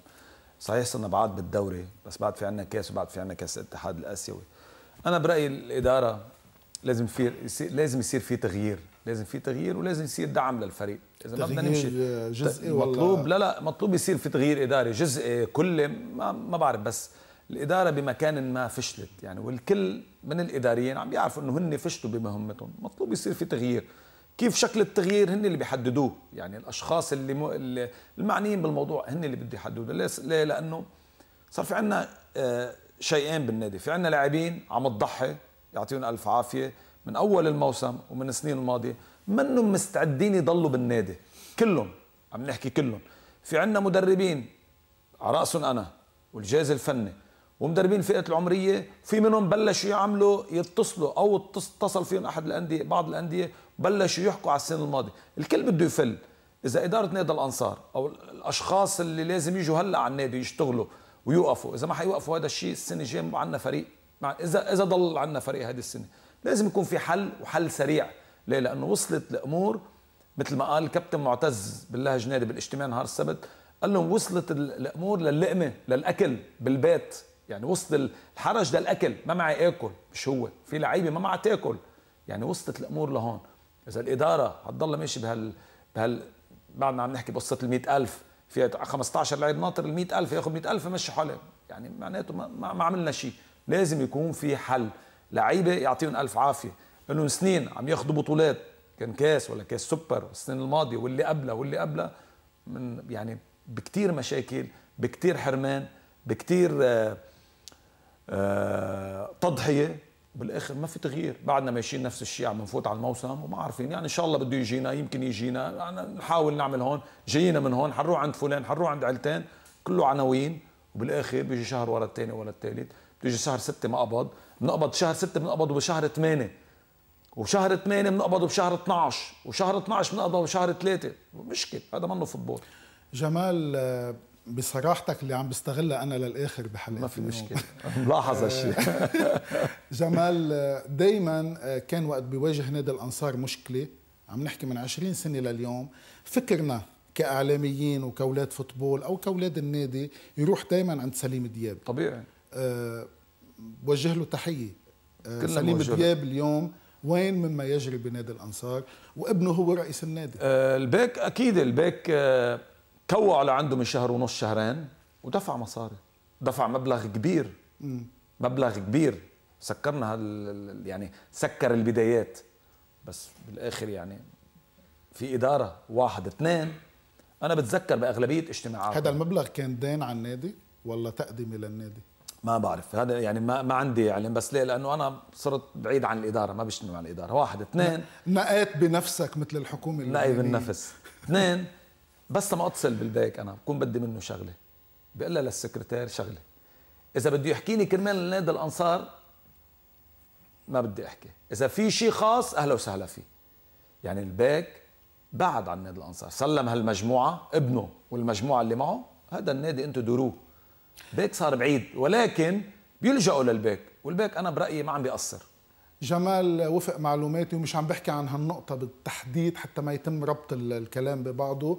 صحيح صرنا بعاد بالدوري بس بعد في عندنا كاس وبعد في عندنا كاس الاتحاد الاسيوي انا برايي الاداره لازم في لازم يصير في تغيير لازم في تغيير ولازم يصير دعم للفريق اذا ما بدنا نمشي جزئي مطلوب لا لا مطلوب يصير في تغيير اداري جزئي كلي ما, ما بعرف بس الاداره بمكان ما فشلت يعني والكل من الاداريين عم بيعرفوا انه هن فشلوا بمهمتهم مطلوب يصير في تغيير كيف شكل التغيير هن اللي بيحددوه يعني الاشخاص اللي, مو اللي المعنيين بالموضوع هن اللي بده يحددوا ليه لانه صار في عندنا آه، شيئين بالنادي في عندنا لاعبين عم تضحي يعطيهم الف عافيه من اول الموسم ومن السنين الماضيه منهم مستعدين يضلوا بالنادي كلهم عم نحكي كلهم في عندنا مدربين على راسهم انا والجهاز الفني ومدربين فئه العمريه في منهم بلشوا يعملوا يتصلوا او اتصل فيهم احد الانديه بعض الانديه بلشوا يحكوا على السنه الماضيه الكل بده يفل اذا اداره نادي الانصار او الاشخاص اللي لازم يجوا هلا على النادي يشتغلوا ويوقفوا اذا ما حيوقفوا هذا الشيء السنه الجايه عندنا فريق مع اذا اذا ضل عندنا فريق هذه السنه لازم يكون في حل وحل سريع ليه لانه وصلت الامور مثل ما قال الكابتن معتز بالله نادي بالاجتماع نهار السبت قال لهم وصلت الامور للقمه للاكل بالبيت يعني وسط الحرج ده الاكل ما معي اكل مش هو في لعيبه ما معها تاكل يعني وصلت الامور لهون اذا الاداره هتضل ماشي بهال بهال بعد ما عم نحكي بقصه ال ألف فيها 15 لعيب ناطر ال ألف ياخذ 100 ألف يمشي حاله يعني معناته ما, ما عملنا شيء لازم يكون في حل لعيبه يعطيهم ألف عافيه انه سنين عم ياخذوا بطولات كان كاس ولا كاس سوبر السنين الماضيه واللي قبلها واللي قبلها من يعني بكتير مشاكل بكتير حرمان بكتير آه آه، تضحيه بالاخر ما في تغيير بعدنا ماشيين نفس الشيء عم نفوت على الموسم وما عارفين يعني ان شاء الله بده يجينا يمكن يجينا أنا يعني نحاول نعمل هون جايينا من هون حنروح عند فلان حنروح عند علتين كله عناوين وبالاخر بيجي شهر ورا الثاني ورا الثالث بيجي شهر ستة ما قبض بنقبض شهر ستة بنقبض بشهر ثمانية وشهر ثمانية بنقبض بشهر 12 وشهر 12 بنقبض بشهر ثلاثة مشكلة هذا منه فوتبول جمال آه، بصراحتك اللي عم بستغلها انا للاخر بحلقه ما في مشكله ملاحظ آه، هالشيء [laughs] جمال آه، دائما آه، كان وقت بيواجه نادي الانصار مشكله عم نحكي من 20 سنه لليوم فكرنا كاعلاميين وكاولاد فوتبول او كاولاد النادي يروح دائما عند سليم دياب طبيعي أه بوجه له تحيه أه سليم موجود. دياب اليوم وين مما يجري بنادي الانصار وابنه هو رئيس النادي أه الباك اكيد الباك أه توعوا لعنده من شهر ونص شهرين ودفع مصاري دفع مبلغ كبير مبلغ كبير سكرنا هال يعني سكر البدايات بس بالاخر يعني في اداره واحد اثنين انا بتذكر باغلبيه اجتماعات هذا المبلغ كان دين على النادي ولا تقدمه للنادي ما بعرف هذا يعني ما ما عندي علم يعني بس ليه لانه انا صرت بعيد عن الاداره ما بشتغل مع الاداره واحد اثنين نقيت بنفسك مثل الحكومه نقي بالنفس اثنين بس ما اتصل بالبيك انا بكون بدي منه شغله بقول لها للسكرتير شغله اذا بده يحكيني كرمال نادي الانصار ما بدي احكي اذا في شيء خاص اهلا وسهلا فيه يعني البيك بعد عن نادي الانصار سلم هالمجموعه ابنه والمجموعه اللي معه هذا النادي انتم دوروه بيك صار بعيد ولكن بيلجأوا للبيك والبيك انا برايي ما عم بيقصر جمال وفق معلوماتي ومش عم بحكي عن هالنقطة بالتحديد حتى ما يتم ربط الكلام ببعضه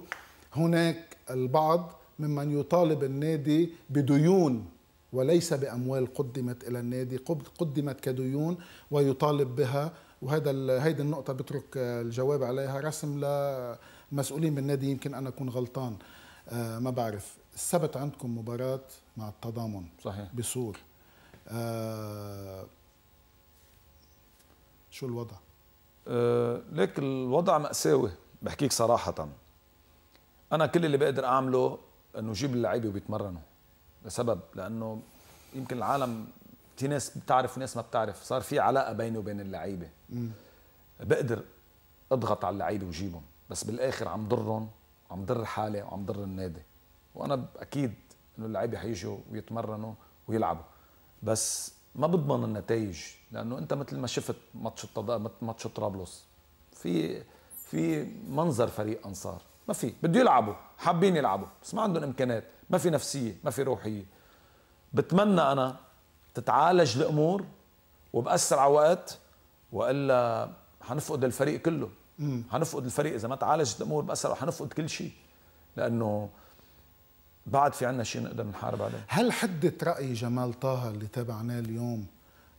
هناك البعض ممن يطالب النادي بديون وليس باموال قدمت الى النادي قدمت كديون ويطالب بها وهذا هيدي النقطة بترك الجواب عليها رسم لمسؤولين بالنادي يمكن أنا أكون غلطان آه ما بعرف السبت عندكم مباراة مع التضامن صحيح بسور آه شو الوضع؟ آه ليك الوضع مأساوي بحكيك صراحة انا كل اللي بقدر اعمله انه جيب اللعيبه وبيتمرنوا لسبب لانه يمكن العالم في ناس بتعرف ناس ما بتعرف صار في علاقه بيني وبين اللعيبه بقدر اضغط على اللعيبه وجيبهم بس بالاخر عم ضرهم عم ضر حالي وعم ضر النادي وانا اكيد انه اللعيبه حيجوا ويتمرنوا ويلعبوا بس ما بضمن النتائج لانه انت مثل ما شفت ماتش ماتش طرابلس في في منظر فريق انصار ما في بده يلعبوا حابين يلعبوا بس ما عندهم امكانيات ما في نفسيه ما في روحيه بتمنى انا تتعالج الامور وباسرع وقت والا حنفقد الفريق كله حنفقد الفريق اذا ما تعالجت الامور باسرع حنفقد كل شيء لانه بعد في عنا شيء نقدر نحارب عليه هل حدة رأي جمال طه اللي تابعناه اليوم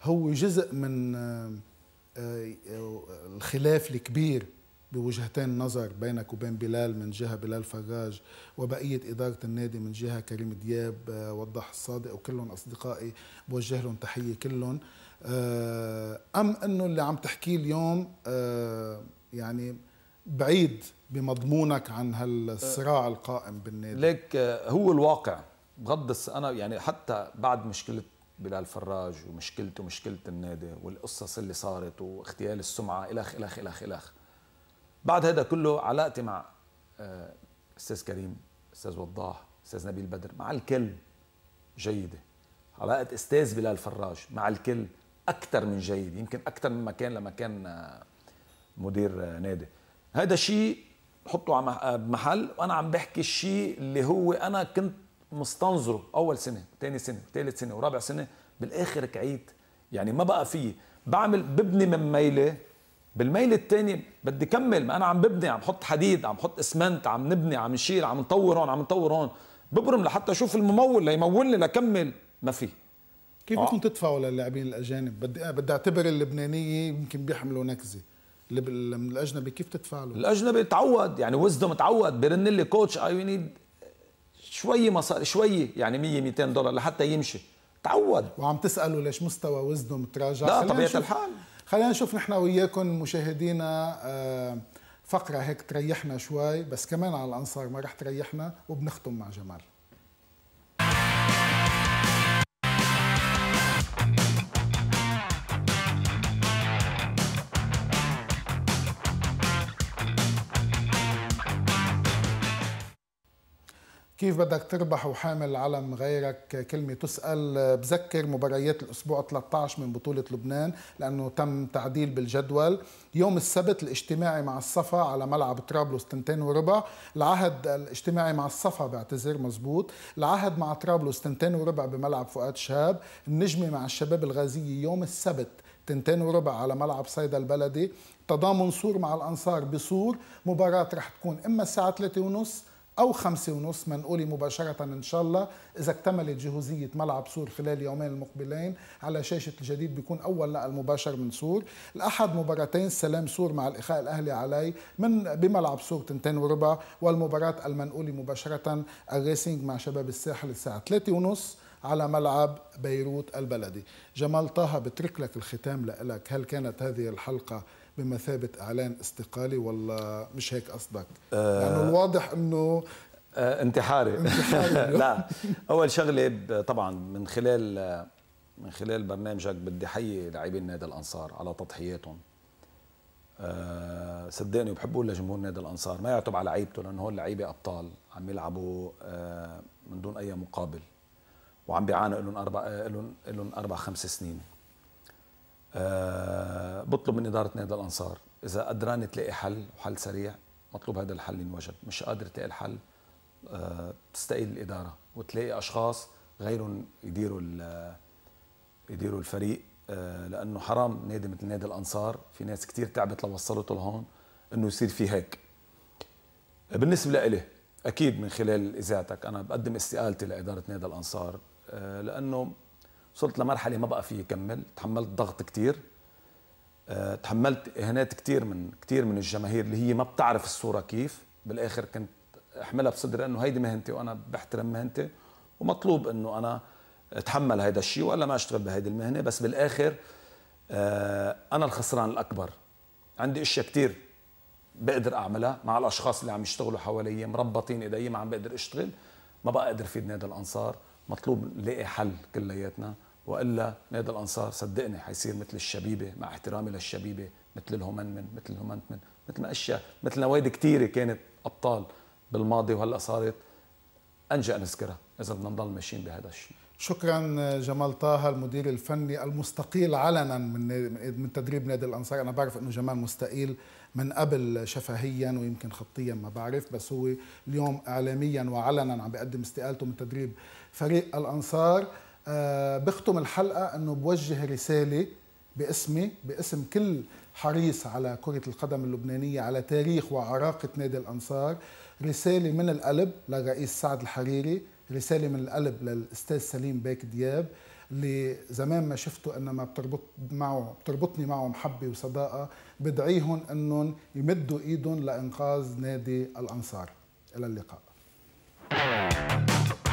هو جزء من آه، آه، الخلاف الكبير بوجهتين نظر بينك وبين بلال من جهة بلال فراج وبقية إدارة النادي من جهة كريم دياب آه، وضح الصادق وكلهم أصدقائي بوجه لهم تحية كلهم آه، أم أنه اللي عم تحكيه اليوم آه، يعني بعيد بمضمونك عن هالصراع القائم بالنادي ليك هو الواقع بغض انا يعني حتى بعد مشكله بلال فراج ومشكلته ومشكله النادي والقصص اللي صارت واغتيال السمعه الخ الخ الخ الخ, إلخ بعد هذا كله علاقتي مع آه، استاذ كريم استاذ وضاح استاذ نبيل بدر مع الكل جيده علاقه استاذ بلال فراج مع الكل اكثر من جيد يمكن اكثر من مكان لما كان آه، مدير آه، نادي هذا الشيء حطه بمحل وانا عم بحكي الشيء اللي هو انا كنت مستنظره اول سنه ثاني سنه ثالث سنه ورابع سنه بالاخر كعيت يعني ما بقى فيي بعمل ببني من ميلي بالميل الثاني بدي كمل ما انا عم ببني عم حط حديد عم حط اسمنت عم نبني عم نشيل عم نطور هون عم نطور هون ببرم لحتى اشوف الممول ليمول لي لكمل ما في كيف بدكم آه. تدفعوا للاعبين الاجانب بدي بدي اعتبر اللبنانيه يمكن بيحملوا نكزه من الاجنبي كيف تدفع له؟ الاجنبي تعود يعني وزدم تعود بيرن لي كوتش اي نيد شوي مصاري شوي يعني 100 200 دولار لحتى يمشي تعود وعم تساله ليش مستوى وزدم تراجع لا طبيعه الحال خلينا نشوف نحن وياكم مشاهدينا آه، فقرة هيك تريحنا شوي بس كمان على الأنصار ما رح تريحنا وبنختم مع جمال كيف بدك تربح وحامل علم غيرك كلمة تسأل بذكر مباريات الأسبوع 13 من بطولة لبنان لأنه تم تعديل بالجدول يوم السبت الاجتماعي مع الصفا على ملعب طرابلس تنتين وربع العهد الاجتماعي مع الصفا بعتذر مزبوط العهد مع طرابلس تنتين وربع بملعب فؤاد شهاب النجمة مع الشباب الغازية يوم السبت تنتين وربع على ملعب صيدا البلدي تضامن سور مع الأنصار بسور مباراة رح تكون إما الساعة 3 ونص أو خمسة ونص منقولي مباشرة إن شاء الله إذا اكتملت جهوزية ملعب سور خلال يومين المقبلين على شاشة الجديد بيكون أول نقل مباشر من سور الأحد مباراتين سلام سور مع الإخاء الأهلي علي من بملعب سور تنتين وربع والمباراة المنقولة مباشرة الريسينج مع شباب الساحل الساعة ثلاثة ونص على ملعب بيروت البلدي جمال طه بترك لك الختام لك هل كانت هذه الحلقة بمثابه اعلان استقالي ولا مش هيك قصدك؟ آه، لانه يعني الواضح انه آه انتحاري, انتحاري [laughs] لا اول شغله طبعا من خلال من خلال برنامجك بدي حيي لاعبين نادي الانصار على تضحياتهم آه صدقني وبحب اقول لجمهور نادي الانصار ما يعتب على لعيبته لانه هول لعيبه ابطال عم يلعبوا آه من دون اي مقابل وعم بيعانوا لهم اربع آه، لهم اربع خمس سنين آه، بطلب من إدارة نادي الأنصار إذا قدران تلاقي حل وحل سريع مطلوب هذا الحل ينوجد مش قادر تلاقي الحل آه، تستقيل الإدارة وتلاقي أشخاص غيرهم يديروا يديروا الفريق آه، لأنه حرام نادي مثل نادي الأنصار في ناس كتير تعبت لوصلته لهون إنه يصير في هيك بالنسبة لإلي أكيد من خلال إذاعتك أنا بقدم استقالتي لإدارة نادي الأنصار لأنه وصلت لمرحله ما بقى في كمل تحملت ضغط كثير أه تحملت اهانات كثير من كثير من الجماهير اللي هي ما بتعرف الصوره كيف بالاخر كنت احملها بصدري انه هيدي مهنتي وانا بحترم مهنتي ومطلوب انه انا اتحمل هيدا الشيء ولا ما اشتغل بهيدي المهنه بس بالاخر أه انا الخسران الاكبر عندي اشياء كثير بقدر اعملها مع الاشخاص اللي عم يشتغلوا حوالي مربطين ايدي ما عم بقدر اشتغل ما بقى اقدر في نادي الانصار مطلوب نلاقي حل كلياتنا والا نادي الانصار صدقني حيصير مثل الشبيبه مع احترامي للشبيبه مثل الهمنمن مثل الهمنتمن مثل ما اشياء مثل نوادي كثيره كانت ابطال بالماضي وهلا صارت انجا نذكرها اذا بدنا نضل ماشيين بهذا الشيء شكرا جمال طه المدير الفني المستقيل علنا من من تدريب نادي الانصار انا بعرف انه جمال مستقيل من قبل شفهيا ويمكن خطيا ما بعرف بس هو اليوم اعلاميا وعلنا عم بيقدم استقالته من تدريب فريق الانصار آه، بختم الحلقه انه بوجه رساله باسمي باسم كل حريص على كرة القدم اللبنانية على تاريخ وعراقة نادي الأنصار رسالة من القلب للرئيس سعد الحريري رسالة من القلب للأستاذ سليم باك دياب اللي زمان ما شفته انما بتربط معه بتربطني معه محبه وصداقه بدعيهم انهم يمدوا ايدهم لانقاذ نادي الانصار الى اللقاء